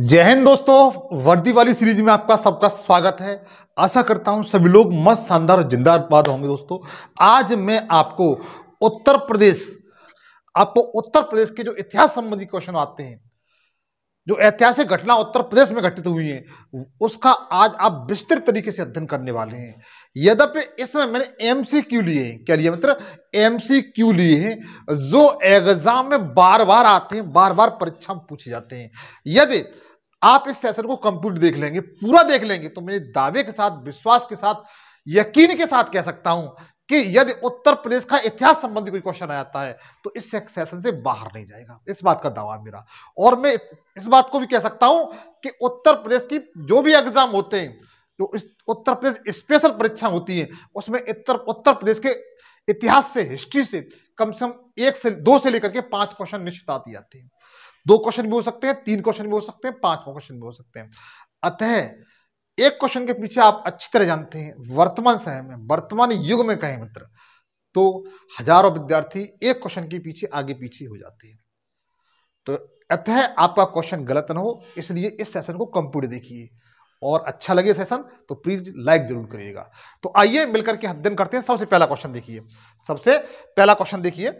जय हिंद दोस्तों वर्दी वाली सीरीज में आपका सबका स्वागत है आशा करता हूं सभी लोग मस्त शानदार और उत्पाद होंगे दोस्तों आज मैं आपको उत्तर प्रदेश आपको उत्तर प्रदेश के जो इतिहास संबंधी क्वेश्चन आते हैं जो ऐतिहासिक घटना उत्तर प्रदेश में घटित हुई है उसका आज आप विस्तृत तरीके से अध्ययन करने वाले हैं यद्यपि इसमें मैंने एम सी क्यू लिए हैं क्या लिए मित्र एम सी क्यू लिए हैं जो एग्जाम में बार बार आते हैं बार बार परीक्षा में पूछे जाते हैं यदि आप इस सेशन को कंप्लीट देख लेंगे पूरा देख लेंगे तो मैं दावे के साथ विश्वास के साथ यकीन के साथ कह सकता हूं कि यदि उत्तर प्रदेश का इतिहास संबंधी कोई क्वेश्चन आ जाता है तो इस सेशन से बाहर नहीं जाएगा इस बात का दावा मेरा और मैं इस बात को भी कह सकता हूं कि उत्तर प्रदेश की जो भी एग्जाम होते हैं जो उत्तर प्रदेश स्पेशल परीक्षा होती है उसमें उत्तर उत्तर प्रदेश के इतिहास से हिस्ट्री से कम से कम एक से दो से लेकर के पांच क्वेश्चन निश्चित आती जाती है दो क्वेश्चन भी हो सकते हैं तीन क्वेश्चन भी हो सकते हैं पांच क्वेश्चन भी हो सकते हैं अतः एक क्वेश्चन के पीछे आप अच्छी तरह जानते हैं वर्तमान समय में वर्तमान युग में कहें मित्र तो हजारों विद्यार्थी एक क्वेश्चन के पीछे आगे पीछे हो जाते हैं तो अतः आपका क्वेश्चन गलत ना हो इसलिए इस सेशन को कंप्यूटर देखिए और अच्छा लगे सेशन तो प्लीज लाइक जरूर करिएगा तो आइए मिलकर के अध्ययन करते हैं सबसे पहला क्वेश्चन देखिए सबसे पहला क्वेश्चन देखिए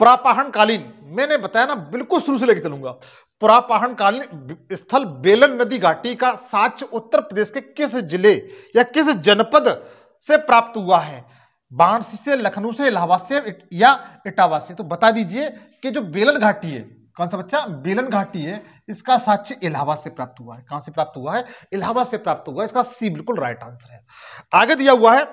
प्रापाहन कालीन मैंने बताया ना बिल्कुल शुरू से लेकर चलूंगा पुरापाहन कालीन स्थल बेलन नदी घाटी का साक्ष्य उत्तर प्रदेश के किस जिले या किस जनपद से प्राप्त हुआ है वाराणसी से लखनऊ से इलाहाबाद से या इटावा से तो बता दीजिए कि जो बेलन घाटी है कौन सा बच्चा बेलन घाटी है इसका साक्ष्य इलाहाबाद से प्राप्त हुआ है कहां से प्राप्त हुआ है इलाहाबाद से प्राप्त हुआ है इसका सी बिल्कुल राइट आंसर है आगे दिया हुआ है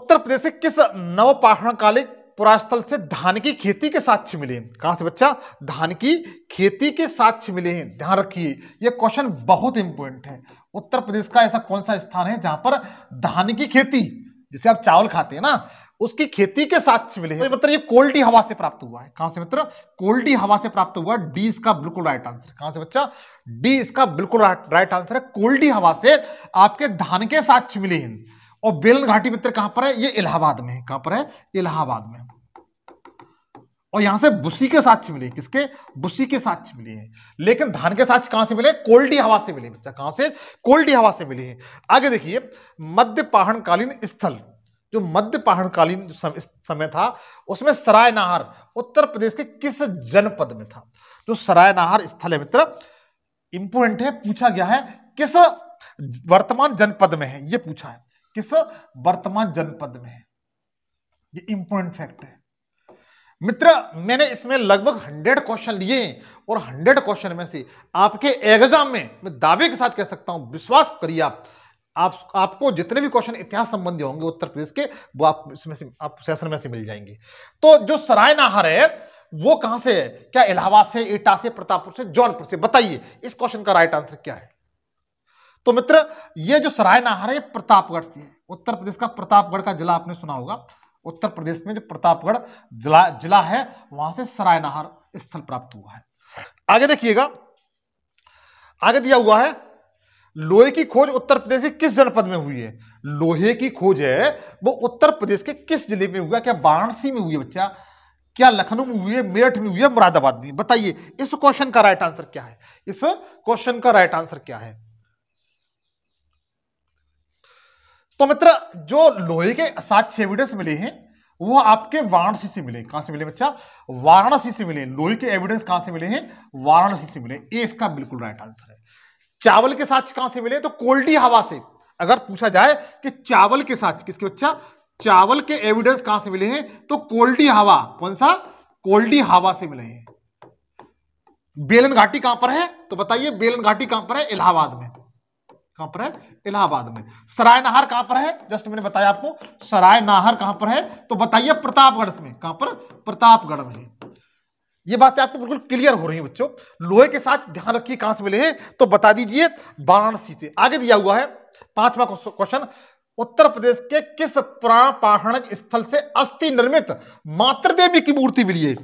उत्तर प्रदेश से किस नवपाषाणकालिक पुरास्थल से धान की खेती के साक्ष्य मिले हैं कहाँ से बच्चा धान की खेती के साक्ष्य मिले हैं ध्यान रखिए यह क्वेश्चन बहुत इंपॉर्टेंट है उत्तर प्रदेश का ऐसा कौन सा स्थान है जहां पर धान की खेती जिसे आप चावल खाते हैं ना उसकी खेती के साक्ष्य मिले हैं तो ये कोल्डी हवा से प्राप्त हुआ है कहां से मित्र कोल्डी हवा से प्राप्त हुआ डी इसका बिल्कुल राइट आंसर कहां से बच्चा डी इसका बिल्कुल राइट आंसर है कोल्डी हवा से आपके धान के साक्ष्य मिले हैं और बेलन घाटी मित्र कहां पर है ये इलाहाबाद में कहां पर है इलाहाबाद में और यहां से बुसी के साक्ष्य मिले किसके बुसी के साक्ष्य मिले हैं लेकिन धान के साक्ष कहां से मिले कोल्टी हवा से मिले बच्चा कहां से कोल्टी हवा से मिले हैं आगे देखिए मध्य पहाड़कालीन स्थल जो मध्य पहाड़कालीन समय था उसमें सराय नाहर उत्तर प्रदेश के किस जनपद में था जो सराय नाहर स्थल है मित्र इंपोर्टेंट है पूछा गया है किस वर्तमान जनपद में है ये पूछा है किस वर्तमान जनपद में ये इंपोर्टेंट फैक्ट है मित्र मैंने इसमें लगभग हंड्रेड क्वेश्चन लिए और हंड्रेड क्वेश्चन में से आपके एग्जाम में मैं दावे के साथ कह सकता हूं विश्वास करिए आप आप आपको जितने भी क्वेश्चन इतिहास संबंधी होंगे उत्तर प्रदेश के वो आप इसमें से आप सेशन में से मिल जाएंगे तो जो सराय नाहर है वो कहां से है क्या इलाहाबाद से इटा से प्रतापपुर से जौनपुर से बताइए इस क्वेश्चन का राइट आंसर क्या है तो मित्र ये जो सराय नाहर है प्रतापगढ़ से है उत्तर प्रदेश का प्रतापगढ़ का जिला आपने सुना होगा उत्तर प्रदेश में जो प्रतापगढ़ जिला जिला है वहां से सराय नाहर स्थल प्राप्त हुआ है आगे देखिएगा आगे दिया हुआ है लोहे की खोज उत्तर प्रदेश के किस जनपद में हुई है लोहे की खोज है वो उत्तर प्रदेश के किस जिले में हुआ क्या वाराणसी में हुई है बच्चा क्या लखनऊ में हुई है मेरठ में हुई है मुरादाबाद में बताइए इस क्वेश्चन का राइट आंसर क्या है इस क्वेश्चन का राइट आंसर क्या है तो मित्र जो लोहे के सात छह एविडेंस मिले हैं वो आपके वाराणसी से मिले कहां से मिले बच्चा वाराणसी से मिले लोहे के एविडेंस कहां से मिले हैं वाराणसी से मिले ये इसका बिल्कुल राइट आंसर है चावल के साक्ष कहां से मिले तो कोल्डी हवा से अगर पूछा जाए कि चावल के साक्ष किसके बच्चा चावल के एविडेंस कहां से मिले हैं तो कोल्डी हवा कौन सा कोल्डी हवा से मिले हैं बेलन घाटी कहां पर है तो बताइए बेलन घाटी कहां पर है इलाहाबाद में कहां पर है इलाहाबाद में सराय नाहर कहां पर है जस्ट मैंने बताया आपको सराय नाहर कहां पर है तो बताइए प्रतापगढ़ में कहां पर प्रतापगढ़ में ये बातें आपको बिल्कुल क्लियर हो रही है बच्चों लोहे के साथ ध्यान रखिए कहां से मिले हैं तो बता दीजिए वाराणसी से आगे दिया हुआ है पांचवा क्वेश्चन उत्तर प्रदेश के किस प्राणपाहणक स्थल से अस्थि निर्मित मातृ देवी की मूर्ति मिली है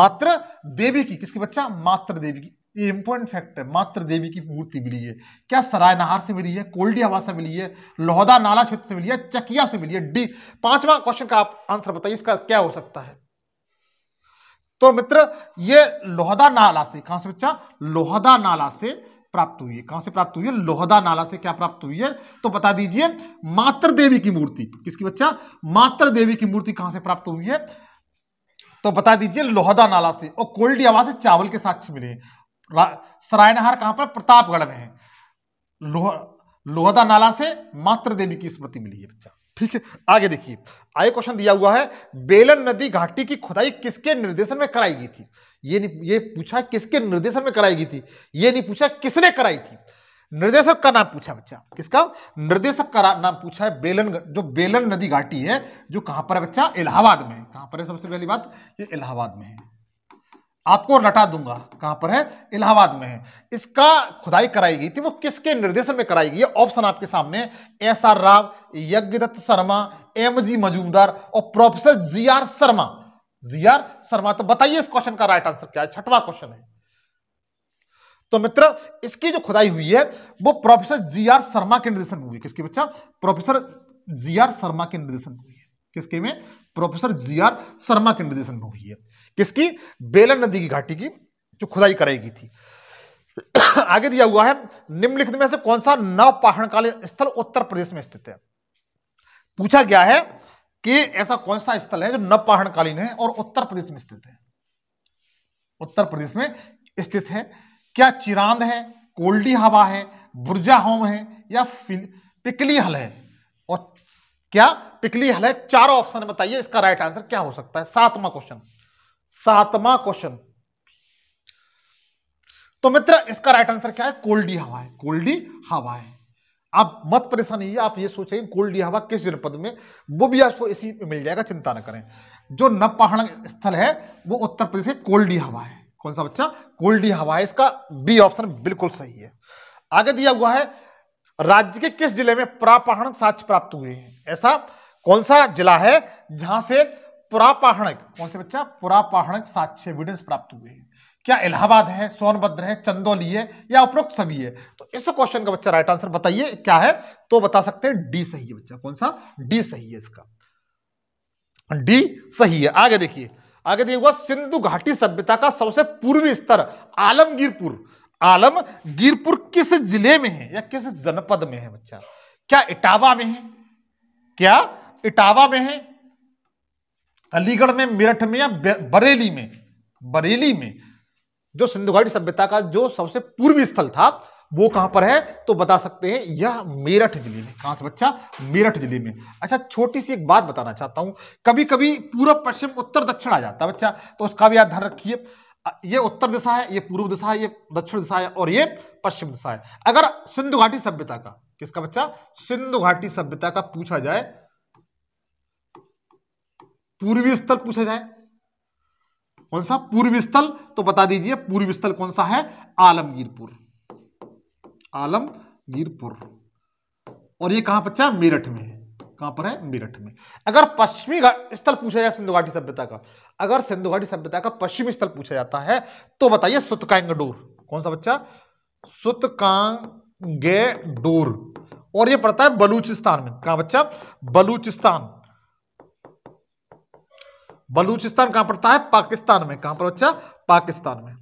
मात्र देवी की किसकी बच्चा मातृ देवी की इंपॉर्टेंट फैक्ट है मात्र देवी की मूर्ति मिली है क्या सरायनहार से मिली है कोल्डी हवा से मिली है लोहदा नाला क्षेत्र से मिली है चकिया से मिली है डी पांचवा क्वेश्चन का आप आंसर बताइए इसका क्या हो सकता है तो मित्र ये लोहदा नाला से कहां से बच्चा लोहदा नाला से प्राप्त हुई है कहां से प्राप्त हुई है लोहदा नाला से क्या प्राप्त हुई है तो बता दीजिए मातृ देवी की मूर्ति किसकी बच्चा मातृ देवी की मूर्ति कहां से प्राप्त हुई है तो बता दीजिए लोहदा नाला से और कोल्डी आवाज से चावल के साक्ष्य मिले सरायनहार कहां पर प्रतापगढ़ में है लोह लोहदा नाला से मात्र देवी की स्मृति मिली है बच्चा ठीक है आगे देखिए आगे क्वेश्चन दिया हुआ है बेलन नदी घाटी की खुदाई किसके निर्देशन में कराई गई थी ये नहीं ये पूछा किसके निर्देशन में कराई गई थी ये नहीं पूछा किसने कराई थी निर्देशक का नाम पूछा बच्चा किसका निर्देशक का नाम पूछा है बेलन जो बेलन नदी घाटी है जो कहां पर है बच्चा इलाहाबाद में है कहां पर है सबसे पहली बात ये इलाहाबाद में है आपको लटा दूंगा कहां पर है इलाहाबाद में है इसका खुदाई कराई गई थी वो किसके निर्देशन में कराई गई ऑप्शन आपके सामने S R Rao Yagyadatt Sharma M G Majumdar और professor G R Sharma G R Sharma तो बताइए इस क्वेश्चन का राइट आंसर क्या है छठवा क्वेश्चन है तो मित्र इसकी जो खुदाई हुई है वो प्रोफेसर जी आर शर्मा के निर्देशन में हुई किसकी बच्चा प्रोफेसर जी आर शर्मा के निर्देशन हुई किसके में प्रोफेसर जी आर शर्मा के निर्देशन में हुई है किसकी बेलन नदी की घाटी की जो खुदाई कराई गई थी आगे दिया हुआ है निम्नलिखित में से कौन सा नव पहाड़कालीन स्थल उत्तर प्रदेश में स्थित है पूछा गया है कि ऐसा कौन सा स्थल है जो नवपहाड़कालीन है और उत्तर प्रदेश में स्थित है उत्तर प्रदेश में स्थित है क्या चिरांद है कोल्डी हवा है बुर्जा होम है या पिकली हल है क्या पिकली हल है चारों ऑप्शन बताइए इसका राइट आंसर क्या हो सकता है सातवां क्वेश्चन सातवां क्वेश्चन तो मित्र इसका राइट आंसर क्या है कोल्डी हवा है कोल्डी हवा है आप मत परेशान होइए आप ये सोचेंगे कोल्डी हवा किस जनपद में वो भी आपको इसी में मिल जाएगा चिंता ना करें जो नवपहाड़ स्थल है वो उत्तर प्रदेश कोल्डी हवा है कौन सा बच्चा कोल्डी हवा है इसका बी ऑप्शन बिल्कुल सही है आगे दिया हुआ है राज्य के किस जिले में प्रापाहणक साक्ष्य प्राप्त हुए हैं ऐसा कौन सा जिला है जहां से पुरापाहणक कौन से बच्चा पुरापाहणक साक्ष्य एविडेंस प्राप्त हुए हैं क्या इलाहाबाद है सोनभद्र है चंदौली है या उपरोक्त सभी है तो इस क्वेश्चन का बच्चा राइट आंसर बताइए क्या है तो बता सकते हैं डी सही है बच्चा कौन सा डी सही है इसका डी सही है आगे देखिए आगे देखिए सिंधु घाटी सभ्यता का सबसे पूर्वी स्तर आलमगीरपुर आलम गिरपुर किस जिले में है या किस जनपद में है बच्चा क्या इटावा में है क्या इटावा में है अलीगढ़ में मेरठ में या बरेली में बरेली में जो सिंधु घाटी सभ्यता का जो सबसे पूर्वी स्थल था वो कहां पर है तो बता सकते हैं यह मेरठ जिले में कहां से बच्चा मेरठ जिले में अच्छा छोटी सी एक बात बताना चाहता हूं कभी कभी पूर्व पश्चिम उत्तर दक्षिण आ जाता है बच्चा तो उसका भी आप ध्यान रखिए ये उत्तर दिशा है ये पूर्व दिशा है ये दक्षिण दिशा है और ये पश्चिम दिशा है अगर सिंधु घाटी सभ्यता का किसका बच्चा सिंधु घाटी सभ्यता का पूछा जाए पूर्वी स्थल पूछा जाए कौन सा पूर्वी स्थल तो बता दीजिए पूर्वी स्थल कौन सा है आलमगीरपुर आलमगीरपुर और ये कहां बच्चा मेरठ में है कहां पर है मेरठ में अगर पश्चिमी स्थल पूछा जाए सिंधु घाटी सभ्यता का अगर सिंधु घाटी सभ्यता का पश्चिमी स्थल पूछा जाता है तो बताइए सुतकांग कौन सा बच्चा सुतकांग डोर और ये पड़ता है बलूचिस्तान में कहा बच्चा बलूचिस्तान बलूचिस्तान कहां पड़ता है पाकिस्तान में कहां पर बच्चा पाकिस्तान में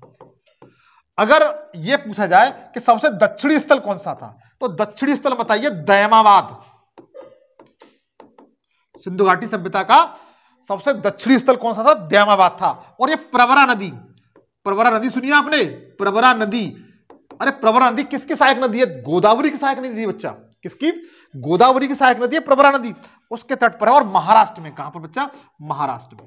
अगर यह पूछा जाए कि सबसे दक्षिणी स्थल कौन सा था तो दक्षिणी स्थल बताइए दैमाबाद सिंधु घाटी सभ्यता का सबसे दक्षिणी स्थल कौन सा था दयामाबाद था और ये प्रवरा नदी प्रवरा नदी सुनिए आपने प्रवरा नदी अरे प्रवरा नदी किसकी सहायक नदी है गोदावरी की सहायक नदी थी बच्चा किसकी गोदावरी की सहायक नदी है प्रवरा नदी उसके तट पर है और महाराष्ट्र में कहां पर बच्चा महाराष्ट्र में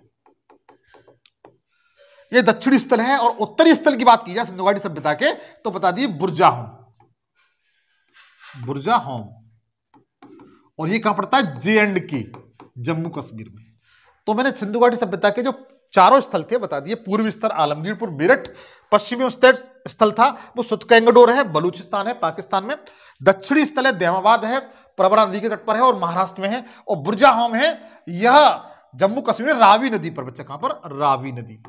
ये दक्षिणी स्थल है और उत्तरी स्थल की बात की जाए सिंधु घाटी सभ्यता के तो बता दिए बुर्जा होम बुर्जा होम और ये कहां पड़ता है जे एंड की जम्मू कश्मीर में तो मैंने सिंधु घाटी सभ्यता के जो चारों स्थल थे बता दिए पूर्वी स्तर आलमगीरपुर मेरठ पश्चिमी स्थल था वो सुतकैंगडोर है बलूचिस्तान है पाकिस्तान में दक्षिणी स्थल है दैमाबाद है प्रबरा नदी के तट पर है और महाराष्ट्र में है और बुर्जा होम है यह जम्मू कश्मीर रावी नदी पर बच्चे कहां पर रावी नदी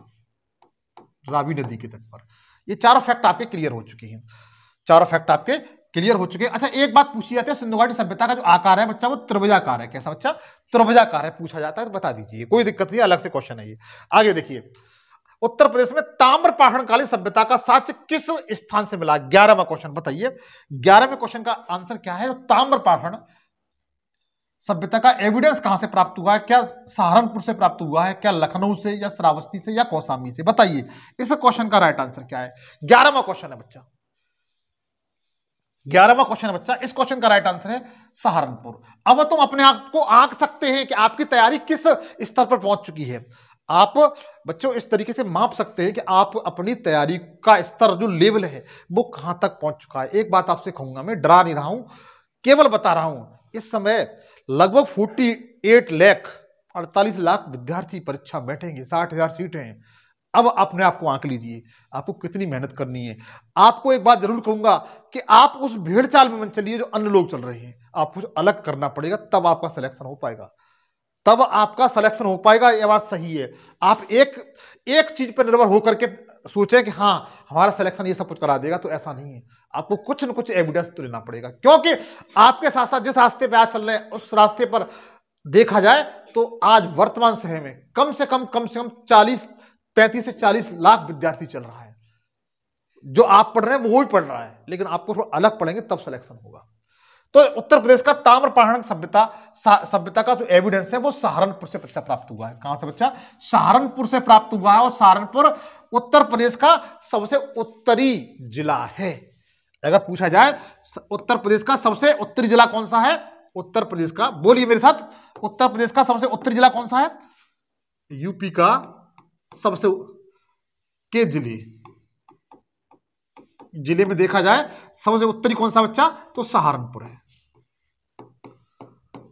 रावी नदी के तट पर ये चारों फैक्ट आपके क्लियर हो चुके हैं चारों फैक्ट आपके क्लियर हो चुके अच्छा एक बात पूछी जाती है सिंधु घाटी सभ्यता का जो आकार है बच्चा वो त्रिभुजाकार है कैसा बच्चा त्रिभुजाकार है पूछा जाता है तो बता दीजिए कोई दिक्कत नहीं अलग से क्वेश्चन है ये आगे देखिए उत्तर प्रदेश में ताम्रपाहणकालीन सभ्यता का साक्ष्य किस स्थान से मिला ग्यारहवा क्वेश्चन बताइए ग्यारहवें क्वेश्चन का आंसर क्या है ताम्रपाहण सभ्यता का एविडेंस कहां से प्राप्त हुआ है क्या सहारनपुर से प्राप्त हुआ है क्या लखनऊ से या श्रावस्ती से या कौसामी से बताइए इस क्वेश्चन का राइट आंसर क्या है ग्यारहवा क्वेश्चन है बच्चा ग्यारहवा क्वेश्चन है बच्चा इस क्वेश्चन का राइट आंसर है सहारनपुर अब तुम अपने आप को आंक सकते हैं कि आपकी तैयारी किस स्तर पर पहुंच चुकी है आप बच्चों इस तरीके से माप सकते हैं कि आप अपनी तैयारी का स्तर जो लेवल है वो कहां तक पहुंच चुका है एक बात आपसे कहूंगा मैं डरा नहीं रहा हूं केवल बता रहा हूं इस समय लगभग फोर्टी एट लैख अड़तालीस लाख विद्यार्थी परीक्षा बैठेंगे साठ हजार सीटें हैं अब अपने आप को आंक लीजिए आपको कितनी मेहनत करनी है आपको एक बात जरूर कहूंगा कि आप उस भीड़ चाल में चलिए जो अन्य लोग चल रहे हैं आपको कुछ अलग करना पड़ेगा तब आपका सिलेक्शन हो पाएगा तब आपका सिलेक्शन हो पाएगा यह बात सही है आप एक एक चीज पर निर्भर होकर के सोचें कि हाँ हमारा सिलेक्शन ये सब कुछ करा देगा तो ऐसा नहीं है आपको कुछ न कुछ एविडेंस तो लेना पड़ेगा क्योंकि आपके साथ साथ जिस रास्ते पे आज चल रहे हैं उस रास्ते पर देखा जाए तो आज वर्तमान समय में कम से कम कम से कम चालीस 35 से चालीस लाख विद्यार्थी चल रहा है जो आप पढ़ रहे हैं वो भी पढ़ रहा है लेकिन आपको थोड़ा अलग पढ़ेंगे तब सिलेक्शन होगा तो उत्तर प्रदेश का पहाड़ सभ्यता सभ्यता का जो एविडेंस है वो सहारनपुर से बच्चा प्राप्त हुआ है कहां से बच्चा सहारनपुर से प्राप्त हुआ है और सहारनपुर उत्तर प्रदेश का सबसे उत्तरी जिला है अगर पूछा जाए उत्तर प्रदेश का सबसे उत्तरी जिला कौन सा है उत्तर प्रदेश का बोलिए मेरे साथ उत्तर प्रदेश का सबसे उत्तरी जिला कौन सा है यूपी का सबसे के जिले जिले में देखा जाए सबसे उत्तरी कौन सा बच्चा तो सहारनपुर है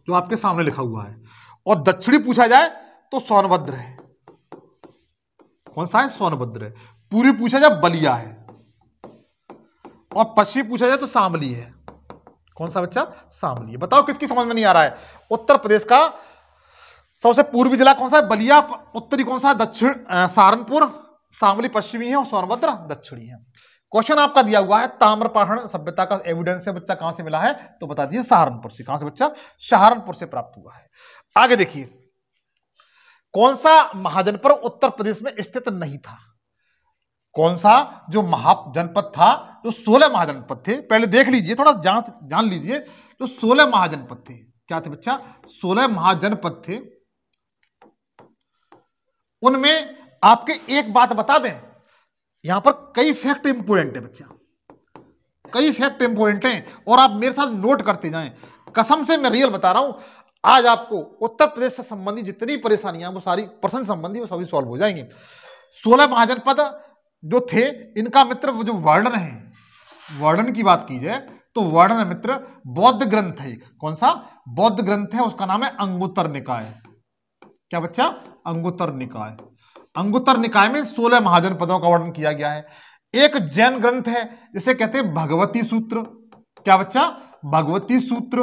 जो आपके सामने लिखा हुआ है और दक्षिणी पूछा जाए तो सोनभद्र है कौन सा है सोनभद्र है पूरी पूछा जाए बलिया है और पश्चिम पूछा जाए तो शामली है कौन सा बच्चा शामली है बताओ किसकी समझ में नहीं आ रहा है उत्तर प्रदेश का सबसे पूर्वी जिला कौन सा है बलिया उत्तरी कौन सा है दक्षिण सहारनपुर सामली पश्चिमी है और सोनभद्र दक्षिणी है क्वेश्चन आपका दिया हुआ है ताम्रपाहण सभ्यता का एविडेंस है बच्चा कहां से मिला है तो बता दीजिए सहारनपुर से कहां से बच्चा सहारनपुर से प्राप्त हुआ है आगे देखिए कौन सा महाजनपद उत्तर प्रदेश में स्थित नहीं था कौन सा जो महाजनपद था जो सोलह महाजनपद थे पहले देख लीजिए थोड़ा जान जान लीजिए जो सोलह महाजनपद थे क्या थे बच्चा सोलह महाजनपद थे उनमें आपके एक बात बता दें यहां पर कई फैक्ट इंपोर्टेंट है बच्चा कई फैक्ट इंपोर्टेंट हैं और आप मेरे साथ नोट करते जाएं कसम से मैं रियल बता रहा हूं आज आपको उत्तर प्रदेश से संबंधित जितनी परेशानियां वो सारी पर्सन संबंधी वो सभी सॉल्व हो जाएंगे सोलह महाजनपद जो थे इनका मित्र वो जो वर्णन है वर्णन की बात की जाए तो वर्णन मित्र बौद्ध ग्रंथ है एक कौन सा बौद्ध ग्रंथ है उसका नाम है अंगुत्तर निकाय क्या बच्चा अंगुतर निकाय अंगुतर निकाय में सोलह महाजन पदों का वर्णन किया गया है एक जैन ग्रंथ है जिसे कहते हैं भगवती सूत्र क्या बच्चा भगवती सूत्र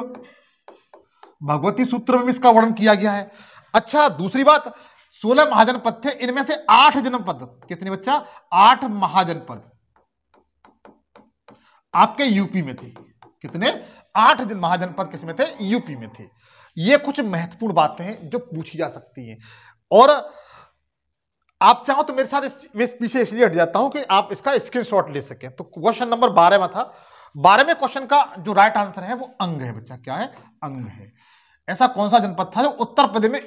भगवती सूत्र में इसका वर्णन किया गया है अच्छा दूसरी बात सोलह महाजन पद थे इनमें से आठ जनपद कितने बच्चा आठ महाजन पद आपके यूपी में थे कितने आठ महाजनपद किसमें थे यूपी में थे ये कुछ महत्वपूर्ण बातें हैं जो पूछी जा सकती हैं और आप चाहो तो मेरे साथ इस, पीछे इसलिए हट जाता हूं कि आप इसका स्क्रीनशॉट ले सके तो क्वेश्चन नंबर बारह में था बारहवें क्वेश्चन का जो राइट आंसर है वो अंग है बच्चा क्या है अंग है ऐसा कौन सा जनपद था जो उत्तर प्रदेश में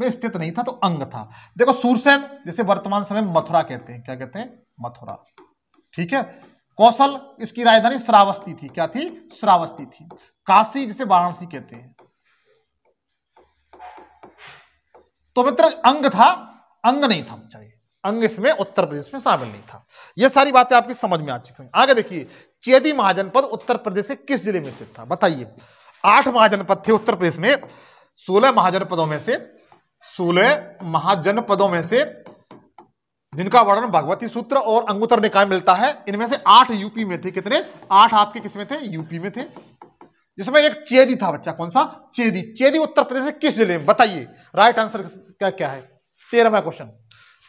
में स्थित नहीं था तो अंग था देखो सूरसेन जिसे वर्तमान समय मथुरा कहते हैं क्या कहते हैं मथुरा ठीक है कौशल इसकी राजधानी श्रावस्ती थी क्या थी श्रावस्ती थी काशी जिसे वाराणसी कहते हैं तो मित्र अंग था अंग नहीं था चाहिए अंग इसमें उत्तर प्रदेश में शामिल नहीं था यह सारी बातें आपकी समझ में आ चुकी हैं आगे देखिए चेदी महाजनपद उत्तर प्रदेश के किस जिले में स्थित था बताइए आठ महाजनपद थे उत्तर प्रदेश में सोलह महाजनपदों में से सोलह महाजनपदों में से जिनका वर्णन भगवती सूत्र और अंगुतर निकाय मिलता है इनमें से आठ यूपी में थे कितने आठ आपके किसमें थे यूपी में थे जिसमें एक चेदी था बच्चा कौन सा चेदी चेदी उत्तर प्रदेश के किस जिले में बताइए राइट आंसर क्या क्या है तेरहवा क्वेश्चन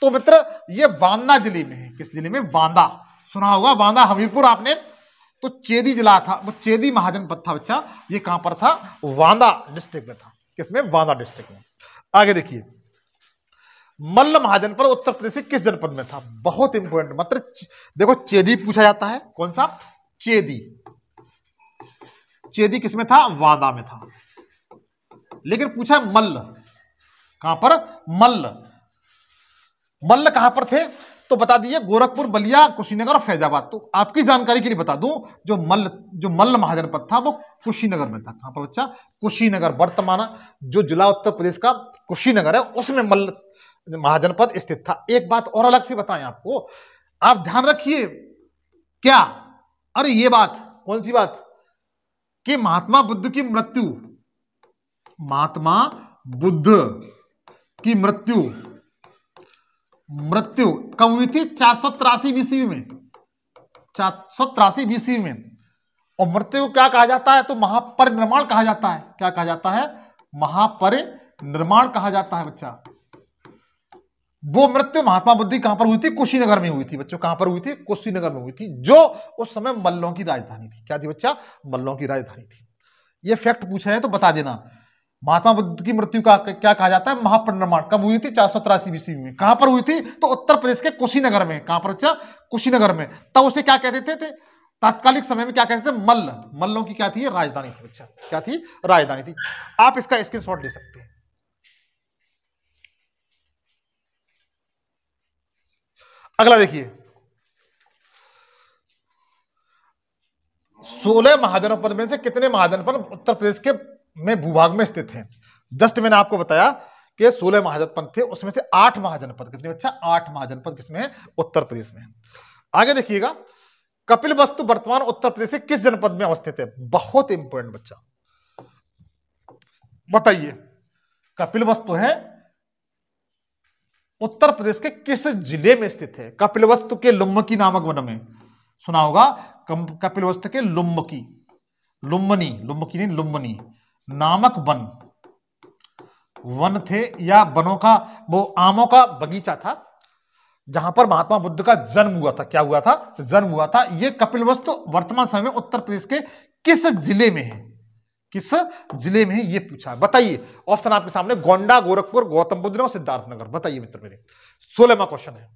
तो मित्र ये वांदा जिले में है किस जिले में वांदा सुना होगा वांदा हमीरपुर आपने तो चेदी जिला था वो चेदी महाजनपद था बच्चा ये कहां पर था वांदा डिस्ट्रिक्ट में था किसमें वांदा डिस्ट्रिक्ट में आगे देखिए मल्ल महाजन पर उत्तर प्रदेश के किस जनपद में था बहुत इंपोर्टेंट मतलब देखो चेदी पूछा जाता है कौन सा चेदी चेदी किसमें था वादा में था लेकिन पूछा मल्ल कहां पर मल्ल मल्ल कहां पर थे तो बता दिए गोरखपुर बलिया कुशीनगर और फैजाबाद तो आपकी जानकारी के लिए बता दूं जो मल्ल जो मल्ल महाजनपद था वो कुशीनगर में था कहां पर बच्चा कुशीनगर वर्तमान जो जिला उत्तर प्रदेश का कुशीनगर है उसमें मल्ल महाजनपद स्थित था एक बात और अलग से बताएं आपको आप ध्यान रखिए क्या अरे ये बात कौन सी बात कि महात्मा बुद्ध की मृत्यु महात्मा बुद्ध की मृत्यु मृत्यु कब हुई थी चार सौ तिरासी बीसवी में चार सौ तिरासी बीसवी में और मृत्यु को क्या कहा जाता है तो महापरिनिर्माण कहा जाता है क्या कहा जाता है महापरिनिर्माण कहा जाता है बच्चा वो मृत्यु महात्मा बुद्धि कहां पर हुई थी कुशीनगर में हुई थी बच्चों कहां पर हुई थी कुशीनगर में हुई थी जो उस समय मल्लों की राजधानी थी क्या थी बच्चा मल्लों की राजधानी थी ये फैक्ट पूछा है तो बता देना महात्मा बुद्ध की मृत्यु का क्या कहा जाता है महापरिनिर्माण कब हुई थी चार सौ तिरासी बीसवी में कहां पर हुई थी तो उत्तर प्रदेश के कुशीनगर में कहां पर बच्चा कुशीनगर में तब उसे क्या कहते थे, थे? तात्कालिक समय में क्या कहते थे मल्ल मल्लों की क्या थी राजधानी थी बच्चा क्या थी राजधानी थी आप इसका स्क्रीन ले सकते हैं अगला देखिए सोलह महाजनों पद में से कितने महाजन पद उत्तर प्रदेश के में भूभाग में स्थित हैं जस्ट मैंने आपको बताया कि सोलह महाजन पद थे उसमें से आठ महाजन पद कितने अच्छा आठ महाजन पद किसमें है उत्तर प्रदेश में आगे देखिएगा कपिल वस्तु वर्तमान उत्तर प्रदेश के किस जनपद में अवस्थित है बहुत इंपोर्टेंट बच्चा बताइए कपिल वस्तु है उत्तर प्रदेश के किस जिले में स्थित है कपिलवस्तु के लुम्बकी नामक वन में सुना होगा कपिलवस्तु के लुम्बकी लुम्बनी लुम्बकी नहीं लुम्बनी नामक वन वन थे या वनों का वो आमों का बगीचा था जहां पर महात्मा बुद्ध का जन्म हुआ था क्या हुआ था जन्म हुआ था ये कपिलवस्तु वर्तमान समय में उत्तर प्रदेश के किस जिले में है किस जिले में है ये पूछा बताइए ऑप्शन आपके सामने गोंडा गोरखपुर गौतम बुद्ध नगर सिद्धार्थनगर बताइए मित्र मेरे सोलहवा क्वेश्चन है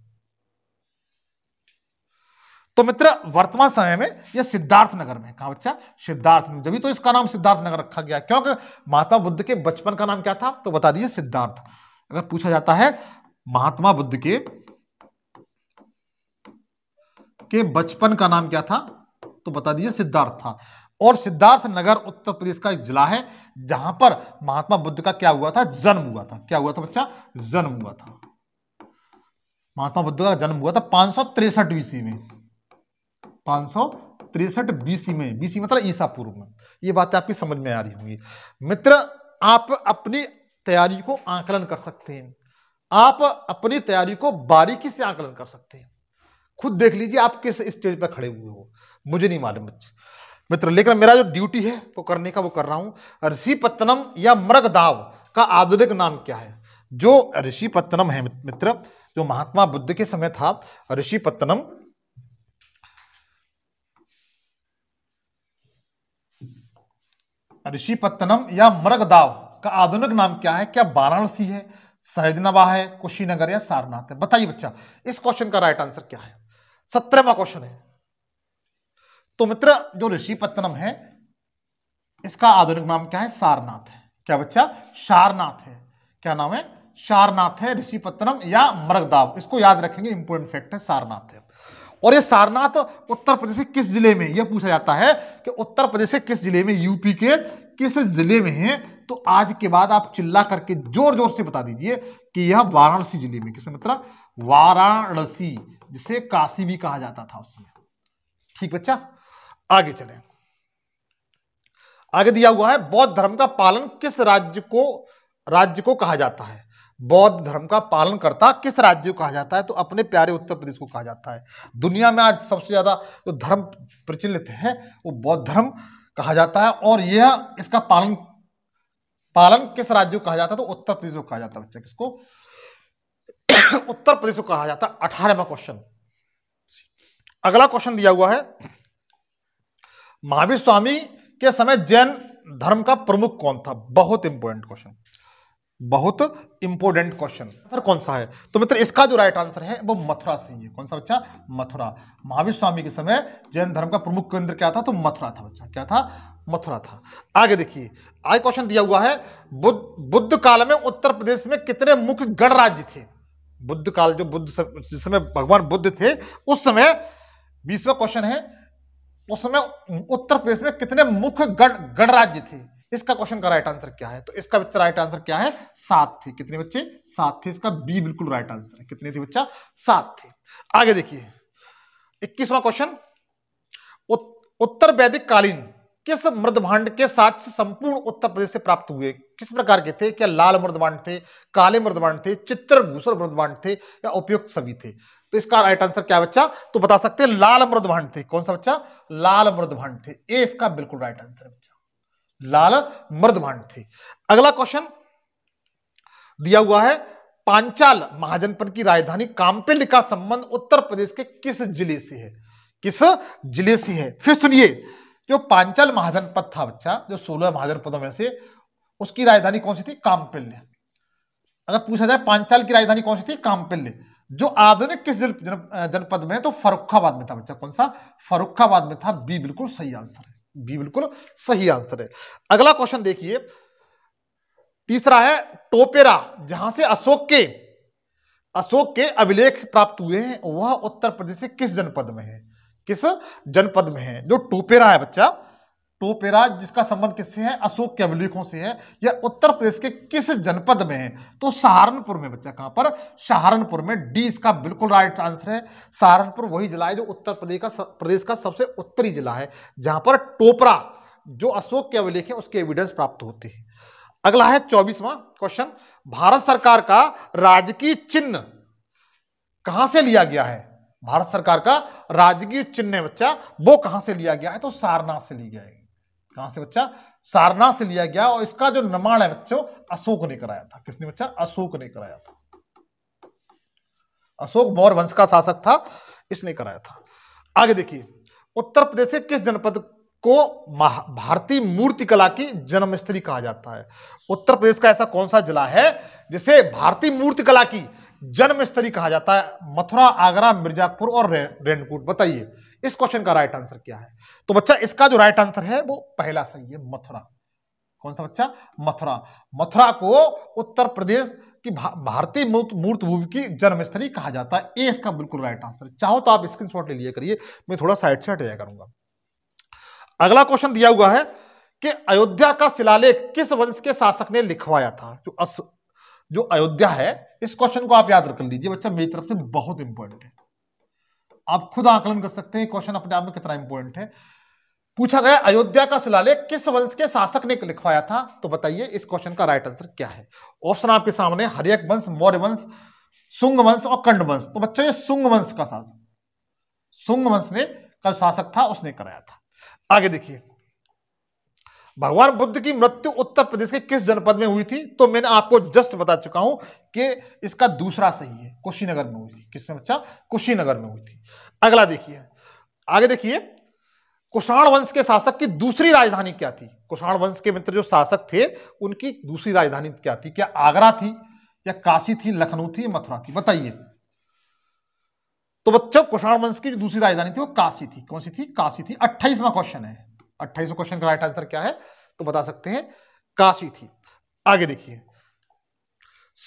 तो मित्र वर्तमान समय में यह नगर में कहा बच्चा सिद्धार्थ जब तो इसका नाम सिद्धार्थ नगर रखा गया क्योंकि महात्मा बुद्ध के बचपन का नाम क्या था तो बता दीजिए सिद्धार्थ अगर पूछा जाता है महात्मा बुद्ध के के बचपन का नाम क्या था तो बता दीजिए सिद्धार्थ था और सिद्धार्थ नगर उत्तर प्रदेश का एक जिला है जहां पर महात्मा बुद्ध का क्या हुआ था जन्म हुआ था क्या हुआ था बच्चा जन्म हुआ था महात्मा बुद्ध का जन्म हुआ था पांच बीसी में पांच सौ तिरसठ बीसी में बीसी मतलब ईसा पूर्व में ये बातें आपकी समझ में आ रही होंगी मित्र आप अपनी तैयारी को आकलन कर सकते हैं आप अपनी तैयारी को बारीकी से आकलन कर सकते हैं खुद देख लीजिए आप किस स्टेज पर खड़े हुए हो मुझे नहीं मालूम बच्चे मित्र लेकिन मेरा जो ड्यूटी है वो करने का वो कर रहा हूँ ऋषिपत्तनम या मृगदाव का आधुनिक नाम क्या है जो ऋषिपत्तनम है मित्र जो महात्मा बुद्ध के समय था ऋषिपत्तनम ऋषिपत्तनम या मृगदाव का आधुनिक नाम क्या है क्या वाराणसी है सहजनवा है कुशीनगर या सारनाथ है बताइए बच्चा इस क्वेश्चन का राइट आंसर क्या है सत्रहवा क्वेश्चन है तो मित्र जो ऋषि पत्तनम है इसका आधुनिक नाम क्या है सारनाथ है क्या बच्चा सारनाथ है क्या नाम है सारनाथ है ऋषि पत्तनम या मरगदाव इसको याद रखेंगे इंपोर्टेंट फैक्ट है सारनाथ है और ये सारनाथ उत्तर प्रदेश के किस जिले में यह पूछा जाता है कि उत्तर प्रदेश के किस जिले में यूपी के किस जिले में है तो आज के बाद आप चिल्ला करके जोर जोर से बता दीजिए कि यह वाराणसी जिले में किस मित्र वाराणसी जिसे काशी भी कहा जाता था उस समय ठीक बच्चा आगे चलें आगे दिया हुआ है बौद्ध धर्म का पालन किस राज्य को राज्य को कहा जाता है बौद्ध धर्म का पालन करता किस राज्य को कहा जाता है तो अपने प्यारे उत्तर प्रदेश को कहा जाता है दुनिया में आज सबसे ज्यादा जो तो धर्म प्रचलित है वो बौद्ध धर्म कहा जाता है और यह इसका पालन पालन किस राज्य को कहा जाता है तो उत्तर प्रदेश को कहा जाता है बच्चा किसको उत्तर प्रदेश को कहा जाता है अठारहवा क्वेश्चन अगला क्वेश्चन दिया हुआ है महावीर स्वामी के समय जैन धर्म का प्रमुख कौन था बहुत इंपॉर्टेंट क्वेश्चन बहुत इंपॉर्टेंट क्वेश्चन सर कौन सा है तो मित्र इसका जो राइट आंसर है वो मथुरा से ही है कौन सा बच्चा मथुरा महावीर स्वामी के समय जैन धर्म का प्रमुख केंद्र क्या था तो मथुरा था बच्चा क्या था मथुरा था आगे देखिए आगे क्वेश्चन दिया हुआ है बुद्ध बुद्ध काल में उत्तर प्रदेश में कितने मुख्य गणराज्य थे बुद्ध काल जो बुद्ध जिस समय भगवान बुद्ध थे उस समय बीसवा क्वेश्चन है उस समय उत्तर प्रदेश में कितने मुख्य गणराज्य थे इसका क्वेश्चन का राइट आंसर क्या है तो इसका बच्चा राइट आंसर क्या है सात थे कितने बच्चे सात थे इसका बी बिल्कुल राइट आंसर है कितने थे बच्चा सात थे आगे देखिए इक्कीसवां क्वेश्चन उत्तर वैदिक कालीन किस मृदभांड के साक्ष्य संपूर्ण उत्तर प्रदेश से प्राप्त हुए किस प्रकार के थे क्या लाल मृदभांड थे काले मृदभांड थे चित्र चित्रगूसर मृदभांड थे या उपयुक्त सभी थे तो इसका राइट आंसर क्या बच्चा तो बता सकते हैं लाल अमृत भांड थे कौन सा बच्चा लाल अमृत भांड थे ये इसका बिल्कुल राइट आंसर बच्चा लाल मृद भांड थे अगला क्वेश्चन दिया हुआ है पांचाल महाजनपद की राजधानी कामपिल का संबंध उत्तर प्रदेश के किस जिले से है किस जिले से है फिर सुनिए जो पांचाल महाजनपद था बच्चा जो सोलह महाजनपदों में से उसकी राजधानी कौन सी थी कामपिल अगर पूछा जाए पांचाल की राजधानी कौन सी थी कामपिल जो आधुनिक किस जनपद में तो फरुखाबाद में था बच्चा कौन सा फरुखाबाद में था बी बिल्कुल सही आंसर है बी बिल्कुल सही आंसर है अगला क्वेश्चन देखिए तीसरा है टोपेरा जहां से अशोक के अशोक के अभिलेख प्राप्त हुए हैं वह उत्तर प्रदेश के किस जनपद में है किस जनपद में है जो टोपेरा है बच्चा टोपेरा तो जिसका संबंध किससे है अशोक के अभिलेखों से है या उत्तर प्रदेश के किस जनपद में है तो सहारनपुर में बच्चा कहां पर सहारनपुर में डी इसका बिल्कुल राइट आंसर है सहारनपुर वही जिला है जो उत्तर प्रदेश का प्रदेश का सबसे उत्तरी जिला है जहां पर टोपरा जो अशोक के अभिलेख है उसके एविडेंस प्राप्त होते हैं अगला है चौबीसवा क्वेश्चन भारत सरकार का राजकीय चिन्ह कहां से लिया गया है भारत सरकार का राजकीय चिन्ह बच्चा वो कहां से लिया गया है तो सारनाथ से लिया गया है कहां से बच्चा सारनाथ से लिया गया और इसका जो निर्माण है बच्चों अशोक ने कराया था किसने बच्चा अशोक ने कराया था अशोक मौर्य वंश का शासक था इसने कराया था आगे देखिए उत्तर प्रदेश के किस जनपद को भारतीय मूर्तिकला की जन्मस्थली कहा जाता है उत्तर प्रदेश का ऐसा कौन सा जिला है जिसे भारतीय मूर्तिकला की जन्मस्थली कहा जाता है मथुरा आगरा मिर्जापुर और रे, बताइए इस क्वेश्चन का राइट आंसर क्या है तो बच्चा इसका जो राइट आंसर है वो पहला सही है मथुरा कौन सा बच्चा मथुरा मथुरा को उत्तर प्रदेश की भारतीय मूर्त भूमि की जन्मस्थली कहा जाता है ए इसका बिल्कुल राइट आंसर चाहो तो आप स्क्रीनशॉट ले लिया करिए मैं थोड़ा साइड से हटाया करूंगा अगला क्वेश्चन दिया हुआ है कि अयोध्या का शिलालेख किस वंश के शासक ने लिखवाया था जो अस, जो अयोध्या है इस क्वेश्चन को आप याद रख लीजिए बच्चा मेरी तरफ से बहुत इंपॉर्टेंट है आप खुद आकलन कर सकते हैं क्वेश्चन अपने आप में कितना इंपॉर्टेंट है पूछा गया अयोध्या का शिलालेख किस वंश के शासक ने लिखवाया था तो बताइए इस क्वेश्चन का राइट आंसर क्या है ऑप्शन आपके सामने हरियक वंश मौर्य वंश सुंग वंश और कंड वंश तो बच्चों ये सुंग वंश का शासक सुंग वंश ने कब शासक था उसने कराया था आगे देखिए भगवान बुद्ध की मृत्यु उत्तर प्रदेश के किस जनपद में हुई थी तो मैंने आपको जस्ट बता चुका हूं कि इसका दूसरा सही है कुशीनगर में हुई थी किसमें बच्चा कुशीनगर में हुई थी अगला देखिए आगे देखिए कुषाण वंश के शासक की दूसरी राजधानी क्या थी कुषाण वंश के मित्र जो शासक थे उनकी दूसरी राजधानी क्या थी क्या आगरा थी या काशी थी लखनऊ थी मथुरा थी बताइए तो बच्चों कुषाण वंश की दूसरी राजधानी थी वो काशी थी कौन सी थी काशी थी अट्ठाईसवा क्वेश्चन है अट्ठाईस क्वेश्चन का राइट आंसर क्या है तो बता सकते हैं काशी थी आगे देखिए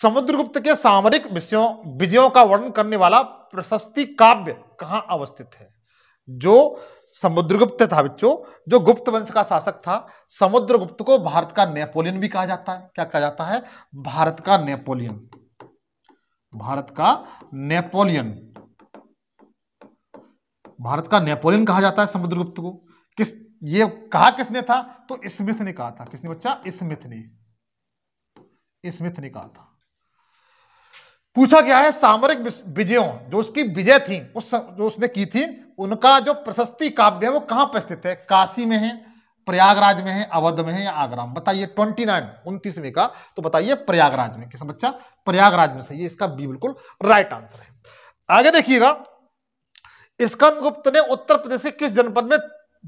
समुद्रगुप्त के सामरिक विषयों विजयों का वर्णन करने वाला प्रशस्ति काव्य कहां अवस्थित है जो समुद्रगुप्त था बच्चों जो गुप्त वंश का शासक था समुद्रगुप्त को भारत का नेपोलियन भी कहा जाता है क्या कहा जाता है भारत का नेपोलियन भारत का नेपोलियन भारत का नेपोलियन कहा जाता है समुद्रगुप्त को किस ये कहा किसने था तो स्मिथ ने कहा था किसने बच्चा स्मिथ ने स्मिथ ने कहा था पूछा गया है सामरिक विजयों जो उसकी विजय थी उस जो उसने की थी उनका जो प्रशस्ति काव्य है वो कहां पर स्थित है काशी में है प्रयागराज में है अवध में है या आगरा में बताइए ट्वेंटी नाइन उनतीसवीं का तो बताइए प्रयागराज में किसम बच्चा प्रयागराज में सही है इसका बी बिल्कुल राइट आंसर है आगे देखिएगा स्कंद गुप्त ने उत्तर प्रदेश के किस जनपद में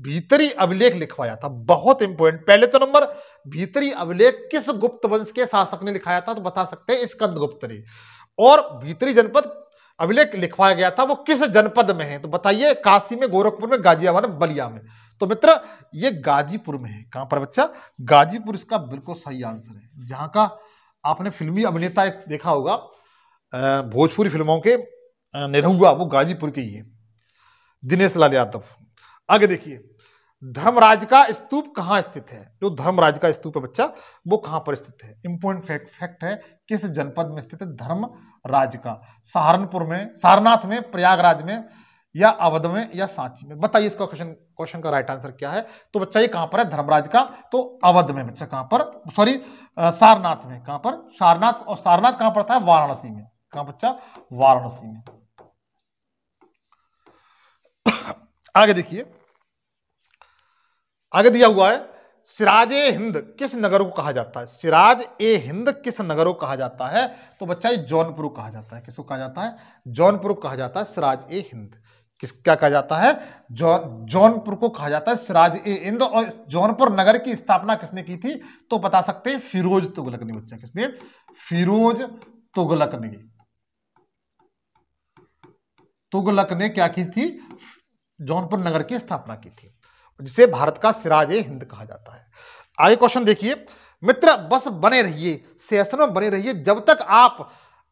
भीतरी अभिलेख लिखवाया था बहुत इंपोर्टेंट पहले तो नंबर भीतरी अभिलेख किस गुप्त वंश के शासक ने लिखाया था तो बता सकते हैं स्कंद गुप्त ने और भीतरी जनपद अभिलेख लिखवाया गया था वो किस जनपद में है तो बताइए काशी में गोरखपुर में गाजियाबाद में बलिया में तो मित्र ये गाजीपुर में है कहां पर बच्चा गाजीपुर इसका बिल्कुल सही आंसर है जहां का आपने फिल्मी अभिनेता एक देखा होगा भोजपुरी फिल्मों के निरहुआ वो गाजीपुर के ही है दिनेश लाल यादव आगे देखिए धर्मराज का स्तूप कहाँ स्थित है जो धर्मराज का स्तूप है बच्चा वो कहाँ पर स्थित है इंपोर्टेंट फैक्ट फैक्ट है किस जनपद में स्थित है धर्मराज का सहारनपुर में सारनाथ में प्रयागराज में या अवध में या सांची में बताइए इसका क्वेश्चन क्वेश्चन का राइट आंसर क्या है तो बच्चा ये कहां पर है धर्मराज का तो अवध में बच्चा कहां पर सॉरी सारनाथ में कहाँ पर सारनाथ और सारनाथ कहां पड़ता है वाराणसी में कहा बच्चा वाराणसी में आगे देखिए आगे दिया हुआ है सिराज ए हिंद किस नगर को कहा जाता है सिराज ए हिंद किस नगर को कहा जाता है तो बच्चा ये जौनपुर कहा जाता है किसको कहा जाता है जौनपुर कहा जाता है सिराज ए हिंद किस क्या कहा जाता है जौनपुर को कहा जाता है सिराज ए हिंद और जौनपुर नगर की स्थापना किसने की थी तो बता सकते हैं फिरोज तुगलक ने बच्चा किसने फिरोज तुगलक ने तुगलक ने क्या की थी जौनपुर नगर की स्थापना की थी जिसे भारत का सिराज हिंद कहा जाता है आगे क्वेश्चन देखिए मित्र बस बने रहिए सेशन में बने रहिए जब तक आप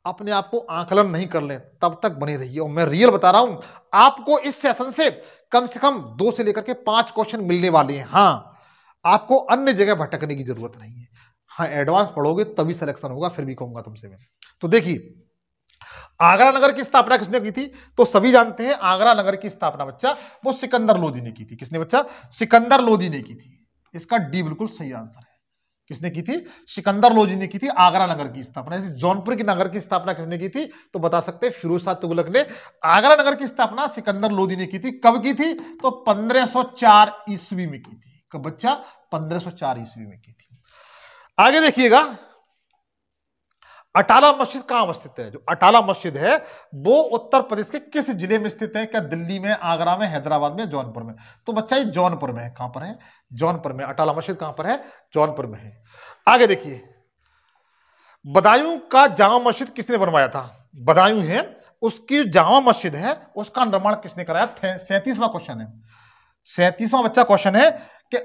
अपने आप को आंकलन नहीं कर लें तब तक बने रहिए और मैं रियल बता रहा हूं आपको इस सेशन से कम से कम दो से लेकर के पांच क्वेश्चन मिलने वाले हैं हाँ आपको अन्य जगह भटकने की जरूरत नहीं है हाँ एडवांस पढ़ोगे तभी सिलेक्शन होगा फिर भी कहूंगा तुमसे मैं तो देखिए आगरा नगर की स्थापना किसने की थी तो सभी जानते हैं आगरा नगर की स्थापना बच्चा वो सिकंदर लोधी ने की थी किसने बच्चा सिकंदर लोधी ने की थी इसका डी बिल्कुल सही आंसर है किसने की थी सिकंदर लोधी ने की थी आगरा नगर की स्थापना जैसे जौनपुर की नगर की स्थापना किसने की थी तो बता सकते हैं फिरोज शाह तुगलक ने आगरा नगर की स्थापना सिकंदर लोधी ने की थी कब की थी तो पंद्रह ईस्वी में की थी कब बच्चा पंद्रह ईस्वी में की थी आगे देखिएगा अटाला मस्जिद कहाँ अवस्थित है जो अटाला मस्जिद है वो उत्तर प्रदेश के किस जिले में स्थित है क्या दिल्ली में आगरा में हैदराबाद में जौनपुर में तो बच्चा ये जौनपुर में है कहां पर है जौनपुर में अटाला मस्जिद कहां पर है जौनपुर में है आगे देखिए बदायूं का जामा मस्जिद किसने बनवाया था बदायूं है उसकी जामा मस्जिद है उसका निर्माण किसने कराया सैंतीसवां क्वेश्चन है सैंतीसवा बच्चा क्वेश्चन है कि